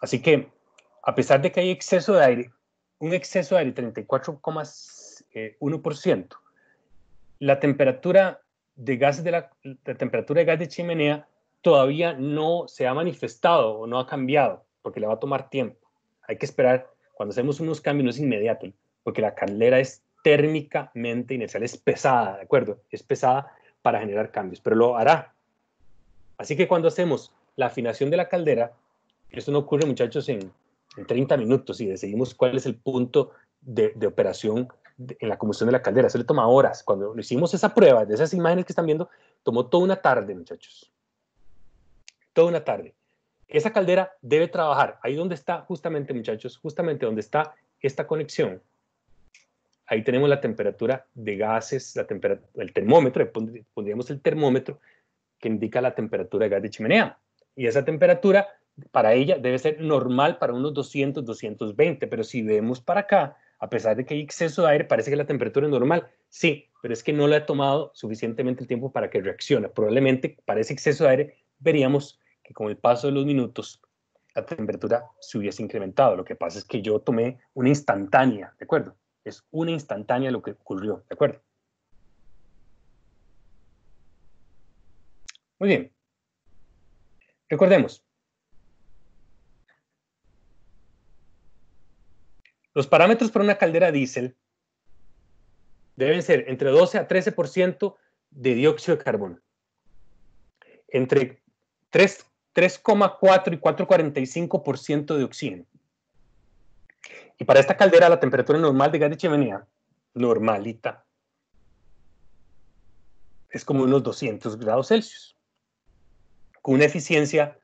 Así que, a pesar de que hay exceso de aire, un exceso de aire 34,1%, la temperatura de gas de la, temperatura de gas de chimenea todavía no se ha manifestado o no ha cambiado, porque le va a tomar tiempo. Hay que esperar, cuando hacemos unos cambios no es inmediato, porque la caldera es térmicamente inercial, es pesada, ¿de acuerdo? Es pesada para generar cambios, pero lo hará. Así que cuando hacemos la afinación de la caldera, esto no ocurre muchachos en, 30 minutos y decidimos cuál es el punto de, operación en la combustión de la caldera. Eso le toma horas. Cuando hicimos esa prueba de esas imágenes que están viendo, tomó toda una tarde, muchachos. Toda una tarde. Esa caldera debe trabajar. Ahí donde está, justamente, muchachos, justamente donde está esta conexión. Ahí tenemos la temperatura de gases, la el termómetro, pondríamos el termómetro que indica la temperatura de gas de chimenea y esa temperatura para ella debe ser normal para unos 200, 220, pero si vemos para acá, a pesar de que hay exceso de aire, parece que la temperatura es normal. Sí, pero es que no le ha tomado suficientemente el tiempo para que reaccione. Probablemente para ese exceso de aire veríamos que con el paso de los minutos la temperatura se hubiese incrementado. Lo que pasa es que yo tomé una instantánea, ¿de acuerdo? Es una instantánea lo que ocurrió, ¿de acuerdo? Muy bien. Recordemos, los parámetros para una caldera diésel deben ser entre 12 a 13% de dióxido de carbono. Entre 3,4 y 4,45% de oxígeno. Y para esta caldera la temperatura normal de gas de chimenea, normalita, es como unos 200 grados Celsius con una eficiencia,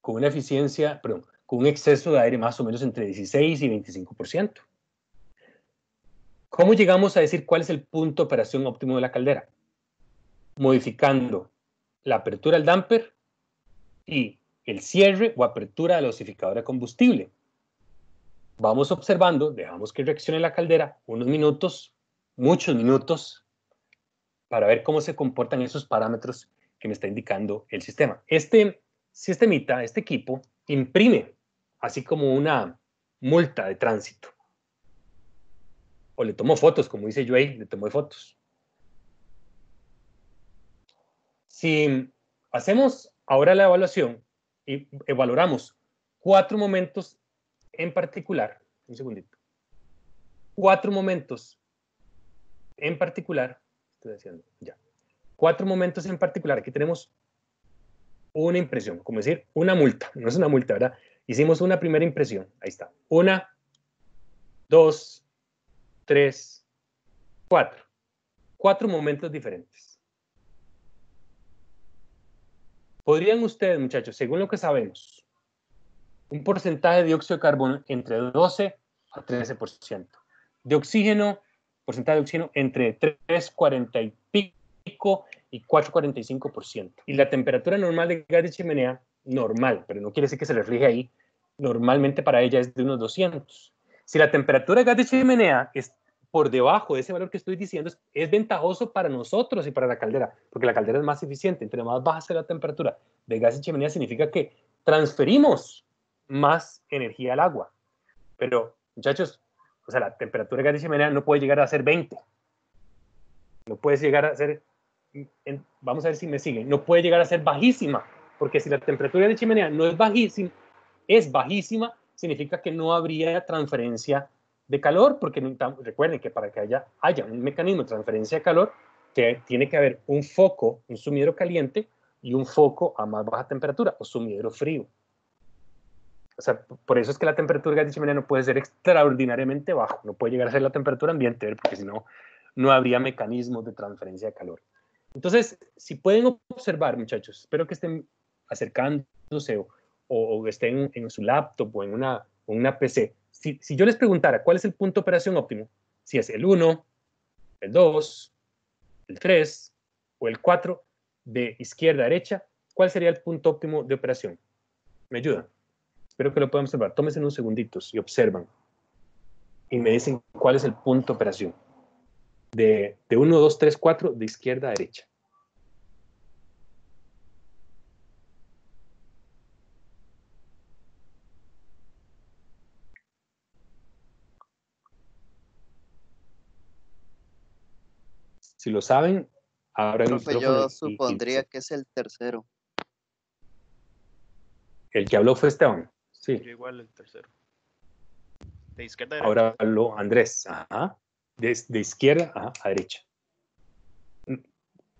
con una eficiencia, perdón, con un exceso de aire más o menos entre 16 y 25%. ¿Cómo llegamos a decir cuál es el punto de operación óptimo de la caldera? Modificando la apertura del damper y el cierre o apertura de la de combustible. Vamos observando, dejamos que reaccione la caldera unos minutos, muchos minutos, para ver cómo se comportan esos parámetros que me está indicando el sistema. Este sistemita, este equipo, imprime así como una multa de tránsito. O le tomó fotos, como dice Joey, le tomó fotos. Si hacemos ahora la evaluación y valoramos cuatro momentos en particular, un segundito, cuatro momentos en particular, estoy haciendo ya, cuatro momentos en particular. Aquí tenemos una impresión, como decir, una multa. No es una multa, ¿verdad? Hicimos una primera impresión. Ahí está. Una, dos, tres, cuatro. Cuatro momentos diferentes. ¿Podrían ustedes, muchachos, según lo que sabemos, un porcentaje de dióxido de carbono entre 12 a 13%? De oxígeno, porcentaje de oxígeno entre 3, 40 y pico y 4,45%. Y la temperatura normal de gas de chimenea, normal, pero no quiere decir que se refleje ahí, normalmente para ella es de unos 200. Si la temperatura de gas de chimenea es por debajo de ese valor que estoy diciendo, es, ventajoso para nosotros y para la caldera, porque la caldera es más eficiente. Entre más baja sea la temperatura de gas de chimenea, significa que transferimos más energía al agua. Pero, muchachos, o sea, la temperatura de gas de chimenea no puede llegar a ser 20. No puede llegar a ser vamos a ver si me siguen, no puede llegar a ser bajísima, porque si la temperatura de chimenea no es bajísima, es bajísima, significa que no habría transferencia de calor, porque recuerden que para que haya, haya un mecanismo de transferencia de calor, que tiene que haber un foco, un sumidero caliente y un foco a más baja temperatura o sumidero frío. O sea, por eso es que la temperatura de chimenea no puede ser extraordinariamente baja, no puede llegar a ser la temperatura ambiente, porque si no, no habría mecanismos de transferencia de calor. Entonces, si pueden observar, muchachos, espero que estén acercándose o, estén en su laptop o en una, PC. Si, si, yo les preguntara cuál es el punto de operación óptimo, si es el 1, el 2, el 3 o el 4 de izquierda a derecha, ¿cuál sería el punto óptimo de operación? ¿Me ayudan? Espero que lo puedan observar. Tómense unos segunditos y observan. Y me dicen cuál es el punto de operación de, 1, 2, 3, 4, de izquierda a derecha. Si lo saben, ahora yo supondría que es el tercero. El que habló fue Esteban. Sí. igual el tercero. De izquierda a derecha. Ahora habló Andrés. Ajá de, izquierda a, derecha.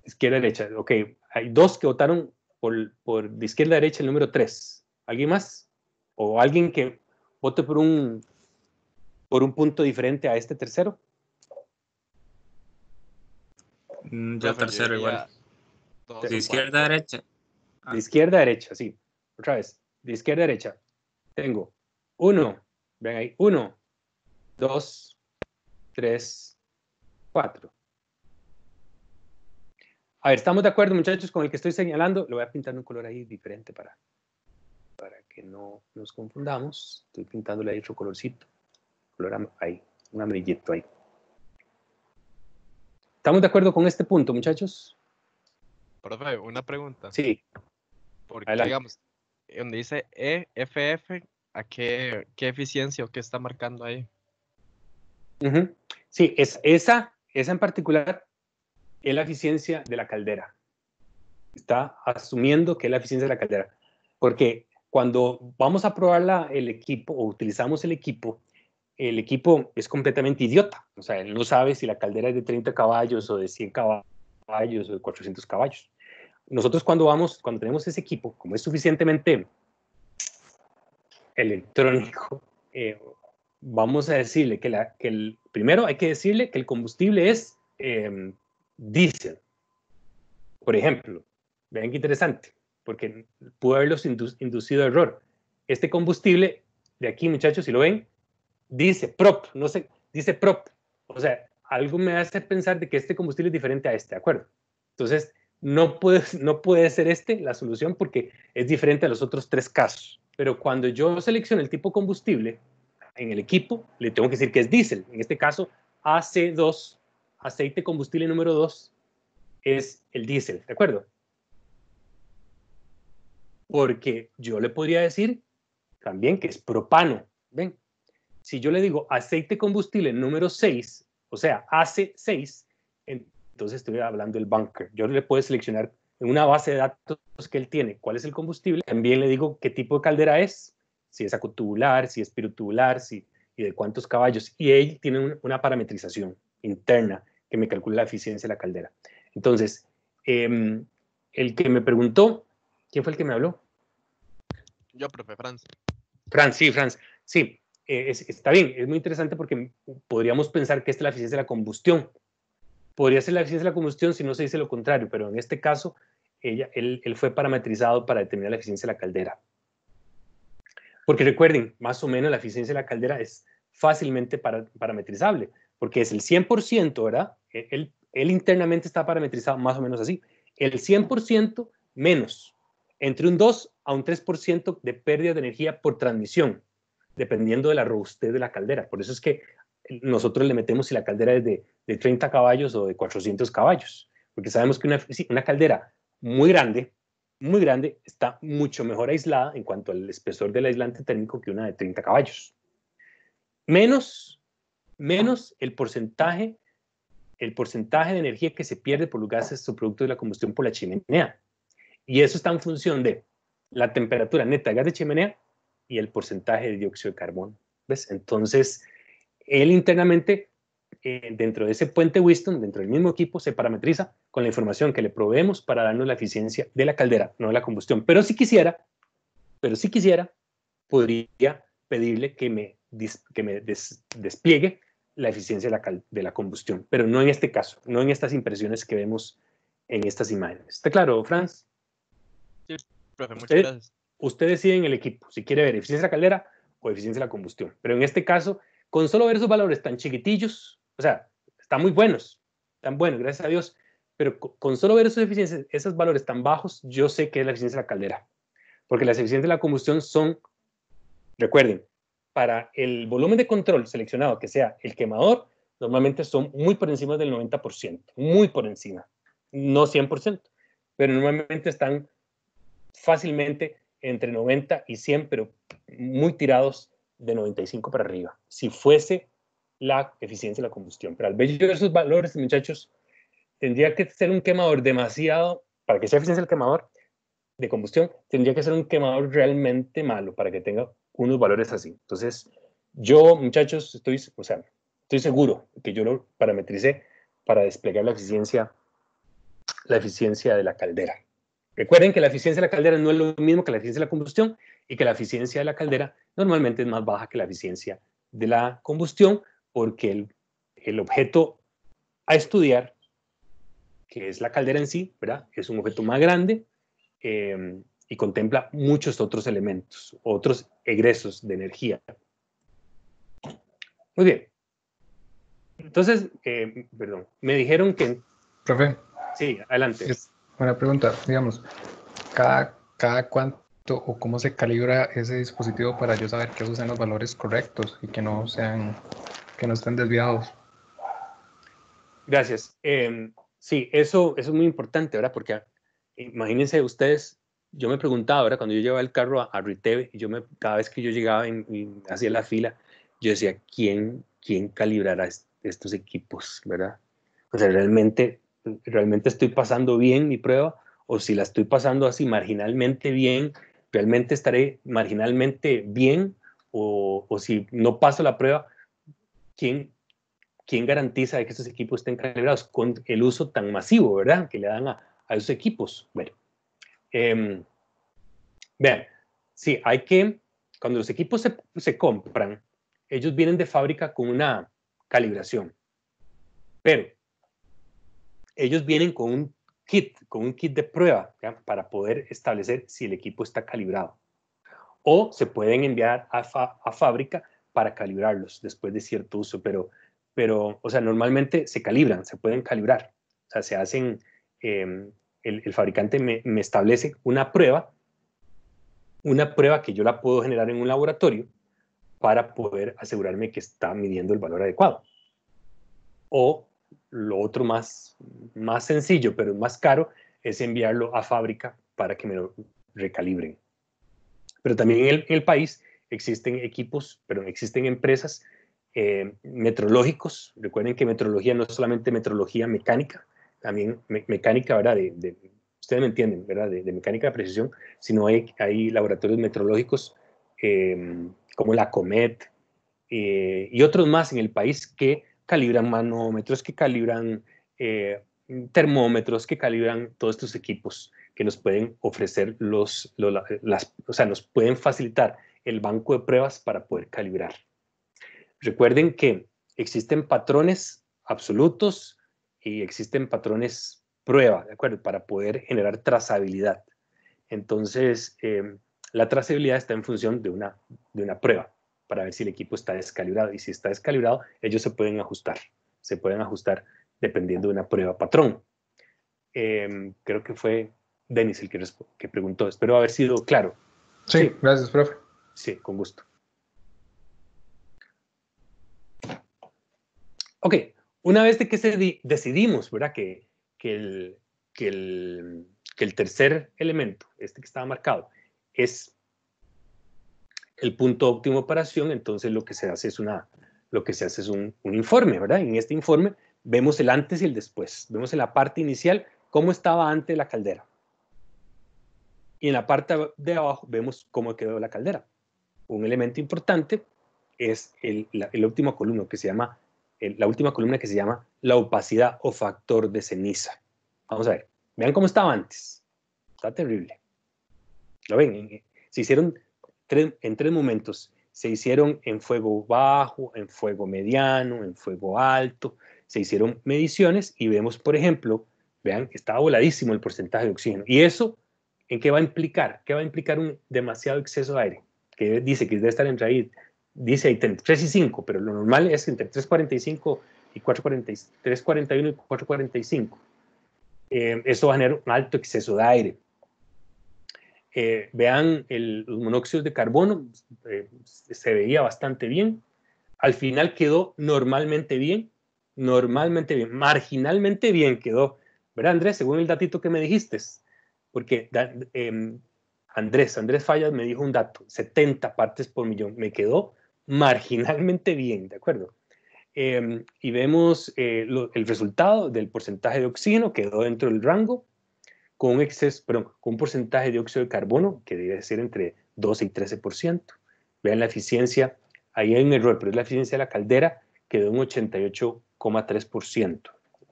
Izquierda, a derecha, ok. Hay dos que votaron por, de izquierda a derecha el número 3. ¿Alguien más? ¿O alguien que vote por un, por un punto diferente a este tercero? Mm, yo tercero igual. De izquierda a derecha. Ah. De izquierda a derecha, sí. Otra vez. De izquierda a derecha. Tengo uno. Ven ahí. Uno. Dos. 3, 4. A ver, ¿estamos de acuerdo, muchachos, con el que estoy señalando? Lo voy a pintar en un color ahí diferente para, para que no nos confundamos. Estoy pintándole ahí otro colorcito. Color ahí, un amarillito ahí. ¿Estamos de acuerdo con este punto, muchachos? Profe, una pregunta. Sí. Porque, digamos, eh, donde dice EFF, ¿a qué, qué eficiencia o qué está marcando ahí? Sí, es, esa, esa en particular es la eficiencia de la caldera. Está asumiendo que es la eficiencia de la caldera. Porque cuando vamos a probar el equipo o utilizamos el equipo, el equipo es completamente idiota. O sea, él no sabe si la caldera es de 30 caballos o de 100 caballos o de 400 caballos. Nosotros cuando vamos, cuando tenemos ese equipo, como es suficientemente electrónico, eh, vamos a decirle que, el, primero hay que decirle que el combustible es eh, diésel, por ejemplo. Vean qué interesante, porque pudo haberlos inducido error. Este combustible, de aquí muchachos, si lo ven, dice prop, no sé, dice prop. O sea, algo me hace pensar de que este combustible es diferente a este, ¿de acuerdo? Entonces, no puede, no puede ser este la solución porque es diferente a los otros tres casos. Pero cuando yo selecciono el tipo combustible, en el equipo, le tengo que decir que es diésel. En este caso, AC2, aceite combustible número 2, es el diésel, ¿de acuerdo? Porque yo le podría decir también que es propano, ¿ven? Si yo le digo aceite combustible número 6, o sea, AC6, entonces estoy hablando del bunker. Yo le puedo seleccionar en una base de datos que él tiene cuál es el combustible. También le digo qué tipo de caldera es, si es acotubular si es pirutubular, si, y de cuántos caballos. Y él tiene una parametrización interna que me calcula la eficiencia de la caldera. Entonces, em, el que me preguntó, ¿quién fue el que me habló? Yo, profe, Franz. Franz, sí, Franz. Sí, eh, está bien, es muy interesante porque podríamos pensar que esta es la eficiencia de la combustión. Podría ser la eficiencia de la combustión si no se dice lo contrario, pero en este caso ella, él, él, fue parametrizado para determinar la eficiencia de la caldera. Porque recuerden, más o menos la eficiencia de la caldera es fácilmente parametrizable, porque es el 100%, ¿verdad? E, él, internamente está parametrizado más o menos así. El 100% menos, entre un 2 a un 3% de pérdida de energía por transmisión, dependiendo de la robustez de la caldera. Por eso es que nosotros le metemos si la caldera es de, 30 caballos o de 400 caballos, porque sabemos que una caldera muy grande, muy grande está mucho mejor aislada en cuanto al espesor del aislante térmico que una de 30 caballos. Menos, menos el porcentaje, el porcentaje de energía que se pierde por los gases subproductos de la combustión por la chimenea. Y eso está en función de la temperatura neta de gas de chimenea y el porcentaje de dióxido de carbono. ¿Ves? Entonces, él internamente, eh, dentro de ese puente Winston, dentro del mismo equipo, se parametriza con la información que le proveemos para darnos la eficiencia de la caldera, no de la combustión. Pero si quisiera, pero si quisiera, podría pedirle que me, que me despliegue la eficiencia de la, de la, combustión, pero no en este caso, no en estas impresiones que vemos en estas imágenes. ¿Está claro, Franz? Sí, profe, muchas gracias. Usted decide en el equipo si quiere ver eficiencia de la caldera o eficiencia de la combustión, pero en este caso, con solo ver esos valores tan chiquitillos, o sea, están muy buenos, están buenos, gracias a Dios, pero con solo ver esos eficiencias, esos valores tan bajos, yo sé que es la eficiencia de la caldera. Porque las eficiencias de la combustión son, recuerden, para el volumen de control seleccionado, que sea el quemador, normalmente son muy por encima del 90%, muy por encima, no 100%, pero normalmente están fácilmente entre 90 y 100, pero muy tirados de 95 para arriba, si fuese la eficiencia de la combustión. Pero al ver esos valores, muchachos, tendría que ser un quemador demasiado, para que sea eficiencia el quemador de combustión, tendría que ser un quemador realmente malo para que tenga unos valores así. Entonces, yo, muchachos, estoy, o sea, estoy seguro que yo lo parametricé para desplegar la eficiencia, la eficiencia de la caldera. Recuerden que la eficiencia de la caldera no es lo mismo que la eficiencia de la combustión y que la eficiencia de la caldera normalmente es más baja que la eficiencia de la combustión porque el, el objeto a estudiar que es la caldera en sí, ¿verdad? Es un objeto más grande em, y contempla muchos otros elementos, otros egresos de energía. Muy bien. Entonces, em, perdón, me dijeron que... Profe. Sí, adelante. Es pregunta, digamos, cada, cada cuánto o cómo se calibra ese dispositivo para yo saber que usan los valores correctos y que no sean que no estén desviados. Gracias. Eh, Sí, eso, es muy importante, ¿verdad? Porque ah, imagínense ustedes, yo me preguntaba, ¿verdad? cuando yo llevaba el carro a, a Riteve, yo me, cada vez que yo llegaba hacia la fila, yo decía, ¿quién, quién calibrará estos equipos, verdad? O sea, realmente, realmente estoy pasando bien mi prueba, o si la estoy pasando así marginalmente bien, realmente estaré marginalmente bien, o, o si no paso la prueba, ¿quién, ¿quién garantiza que esos equipos estén calibrados con el uso tan masivo, verdad, que le dan a, esos equipos? Bueno, em, vean, sí, hay que, cuando los equipos se, se compran, ellos vienen de fábrica con una calibración, pero ellos vienen con un kit, con un kit de prueba para poder establecer si el equipo está calibrado. O se pueden enviar a, a, fábrica para calibrarlos después de cierto uso, pero pero, o sea, normalmente se calibran, se pueden calibrar. O sea, se hacen, em, el, fabricante me, establece una prueba, una prueba que yo la puedo generar en un laboratorio para poder asegurarme que está midiendo el valor adecuado. O lo otro más, más sencillo, pero más caro, es enviarlo a fábrica para que me lo recalibren. Pero también en el, en el país existen equipos, pero existen empresas eh, metrológicos. Recuerden que metrología no es solamente metrología mecánica, también mecánica, ¿verdad? De, ustedes me entienden, ¿verdad? De, mecánica de precisión, sino hay, hay laboratorios metrológicos eh, como la COMET eh, y otros más en el país que calibran manómetros, que calibran termómetros, que calibran todos estos equipos que nos pueden ofrecer los, las, o sea, nos pueden facilitar el banco de pruebas para poder calibrar. Recuerden que existen patrones absolutos y existen patrones prueba, ¿de acuerdo? Para poder generar trazabilidad. Entonces, em, la trazabilidad está en función de una, de una prueba para ver si el equipo está descalibrado. Y si está descalibrado, ellos se pueden ajustar. Se pueden ajustar dependiendo de una prueba patrón. Em, creo que fue Denis el que, preguntó. Espero haber sido claro. sí, gracias, profe. Sí, con gusto. ok, una vez de que decidimos, ¿verdad? Que, el, tercer elemento, este que estaba marcado, es el punto óptimo de operación, entonces lo que se hace es, una, lo que se hace es un, informe, ¿verdad? En este informe vemos el antes y el después, vemos en la parte inicial cómo estaba antes la caldera. Y en la parte de abajo vemos cómo quedó la caldera. Un elemento importante es el, la, último columno que se llama eh, la última columna que se llama la opacidad o factor de ceniza. Vamos a ver, vean cómo estaba antes. Está terrible. Lo ven, se hicieron en tres momentos. Se hicieron en fuego bajo, en fuego mediano, en fuego alto. Se hicieron mediciones y vemos, por ejemplo, vean, estaba voladísimo el porcentaje de oxígeno. ¿Y eso en qué va a implicar? ¿Qué va a implicar un demasiado exceso de aire? Que dice que debe estar entre ahí dice entre 3 y 5, pero lo normal es entre 3.45 y 4.41 3.41 y 4.45. Eh, eso va a generar un alto exceso de aire. Eh, vean, el, los monóxidos de carbono eh, se veía bastante bien. Al final quedó normalmente bien, normalmente bien, marginalmente bien quedó. ¿Verdad, Andrés? Según el datito que me dijiste, porque em, Andrés, Andrés Fallas me dijo un dato, 70 partes por millón, me quedó marginalmente bien, ¿de acuerdo? Em, y vemos eh, el resultado del porcentaje de oxígeno quedó dentro del rango, con un, exceso, con un porcentaje de óxido de carbono que debe ser entre 12 y 13%. Vean la eficiencia, ahí hay un error, pero es la eficiencia de la caldera quedó un 88,3%.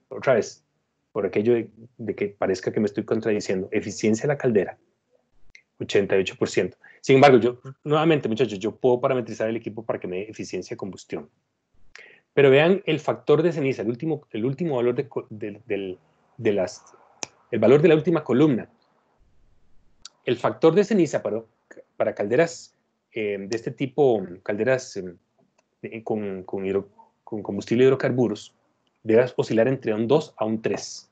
Otra vez, por aquello de, de que parezca que me estoy contradiciendo, eficiencia de la caldera, 88%. Sin embargo, yo, nuevamente, muchachos, yo puedo parametrizar el equipo para que me dé eficiencia de combustión. Pero vean el factor de ceniza, el último, el último valor de, las, el valor de la última columna. El factor de ceniza para, para calderas eh, de este tipo, calderas eh, con, con, combustible hidrocarburos, debe oscilar entre un 2 a un 3.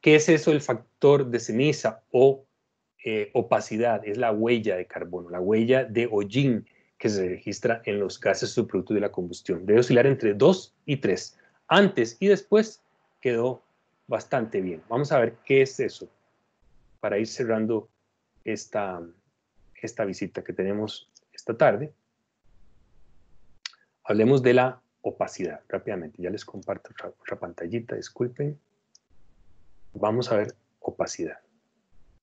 ¿Qué es eso el factor de ceniza o eh, opacidad, es la huella de carbono, la huella de hollín que se registra en los gases subproductos de la combustión. Debe oscilar entre 2 y 3. Antes y después quedó bastante bien. Vamos a ver qué es eso para ir cerrando esta, esta visita que tenemos esta tarde. Hablemos de la opacidad rápidamente. Ya les comparto otra pantallita, disculpen. Vamos a ver opacidad.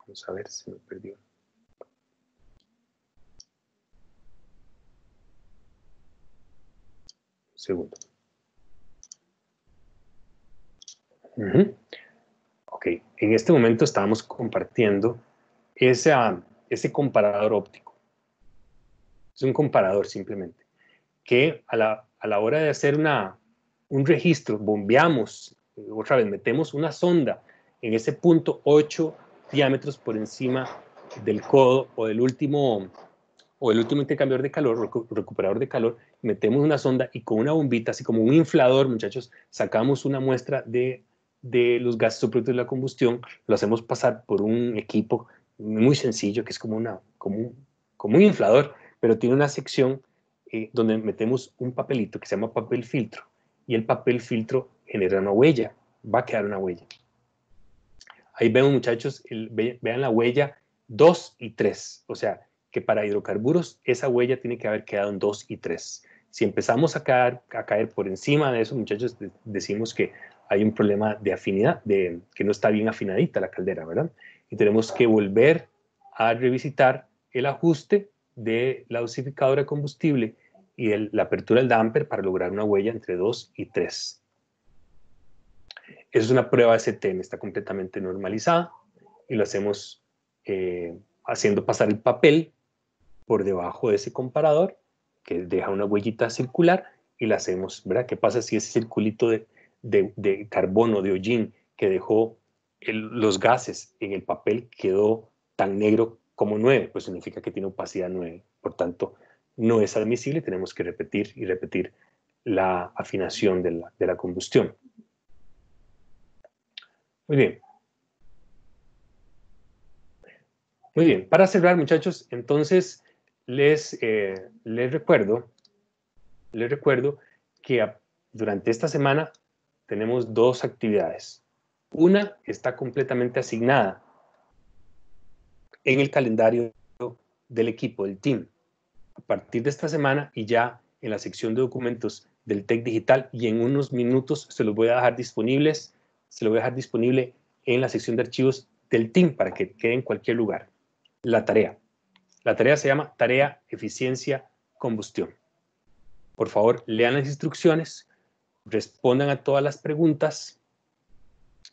Vamos a ver si me perdió. segundo. Ok, en este momento estábamos compartiendo ese, ese comparador óptico. Es un comparador simplemente, que a la, hora de hacer un registro, bombeamos, eh, otra vez metemos una sonda en ese punto 8 diámetros por encima del codo o del último o el último intercambiador de calor, recuperador de calor, metemos una sonda y con una bombita, así como un inflador, muchachos, sacamos una muestra de, de los gases productos de la combustión, lo hacemos pasar por un equipo muy sencillo, que es como, una, como, un, como un inflador, pero tiene una sección eh, donde metemos un papelito que se llama papel filtro, y el papel filtro genera una huella, va a quedar una huella. Ahí vemos, muchachos, vean la huella 2 y 3. O sea, que para hidrocarburos esa huella tiene que haber quedado en 2 y 3. Si empezamos a caer, a caer por encima de eso, muchachos, decimos que hay un problema de afinidad, de que no está bien afinadita la caldera, ¿verdad? Y tenemos que volver a revisitar el ajuste de la dosificadora de combustible y la apertura del damper para lograr una huella entre 2 y 3 es una prueba de STM, está completamente normalizada y lo hacemos eh, haciendo pasar el papel por debajo de ese comparador que deja una huellita circular y la hacemos, ¿verdad? ¿Qué pasa si ese circulito de, carbono, de hollín, que dejó los gases en el papel quedó tan negro como 9? Pues significa que tiene opacidad 9. Por tanto, no es admisible, tenemos que repetir y repetir la afinación de la combustión. Muy bien. Muy bien, para cerrar muchachos, entonces les, eh, les recuerdo, les recuerdo que durante esta semana tenemos dos actividades. Una está completamente asignada en el calendario del equipo, del team. A partir de esta semana y ya en la sección de documentos del TEC Digital y en unos minutos se los voy a dejar disponibles se lo voy a dejar disponible en la sección de archivos del team para que quede en cualquier lugar. La tarea. La tarea se llama tarea eficiencia combustión. Por favor, lean las instrucciones, respondan a todas las preguntas.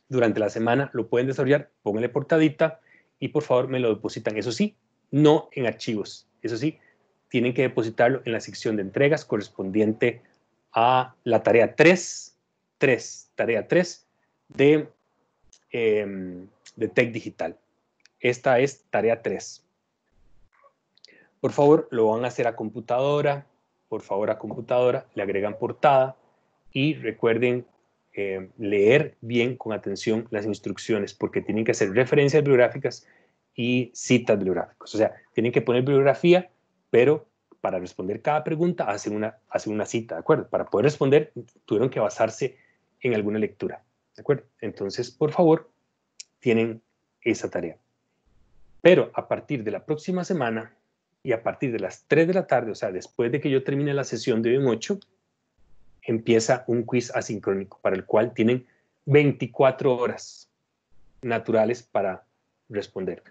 Durante la semana lo pueden desarrollar, pónganle portadita y por favor me lo depositan. Eso sí, no en archivos. Eso sí, tienen que depositarlo en la sección de entregas correspondiente a la tarea 3, 3, tarea 3, de, em, de Tech Digital. Esta es tarea 3. Por favor, lo van a hacer a computadora, por favor a computadora, le agregan portada y recuerden em, leer bien con atención las instrucciones porque tienen que hacer referencias bibliográficas y citas bibliográficas. O sea, tienen que poner bibliografía, pero para responder cada pregunta hacen una, hacen una cita, ¿de acuerdo? Para poder responder tuvieron que basarse en alguna lectura. ¿De acuerdo? Entonces, por favor, tienen esa tarea. Pero a partir de la próxima semana y a partir de las 3 de la tarde, o sea, después de que yo termine la sesión de hoy en 8, empieza un quiz asincrónico para el cual tienen 24 horas naturales para responder.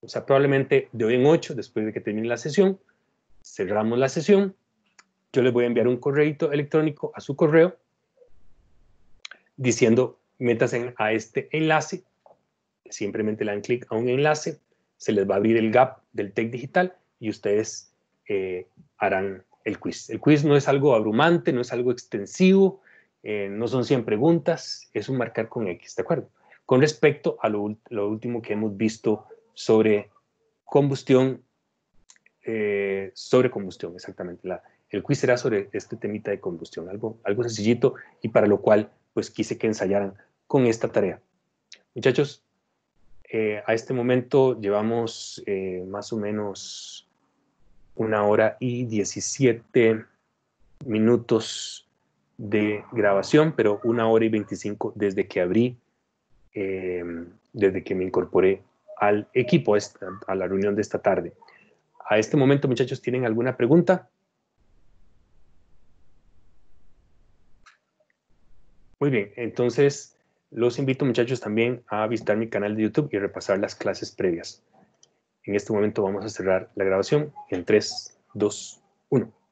O sea, probablemente de hoy en 8, después de que termine la sesión, cerramos la sesión, yo les voy a enviar un correo electrónico a su correo diciendo metas a este enlace, simplemente le dan clic a un enlace, se les va a abrir el gap del TEC digital y ustedes eh, harán el quiz. El quiz no es algo abrumante, no es algo extensivo, eh, no son 100 preguntas, es un marcar con X, ¿de acuerdo? Con respecto a lo, último que hemos visto sobre combustión, eh, sobre combustión, exactamente. el quiz será sobre este temita de combustión, algo, algo sencillito y para lo cual pues quise que ensayaran con esta tarea. Muchachos, eh, a este momento llevamos eh, más o menos una hora y 17 minutos de grabación, pero una hora y 25 desde que abrí, em, desde que me incorporé al equipo, a la reunión de esta tarde. A este momento, muchachos, ¿tienen alguna pregunta? Muy bien, entonces los invito muchachos también a visitar mi canal de YouTube y repasar las clases previas. En este momento vamos a cerrar la grabación en 3, 2, 1.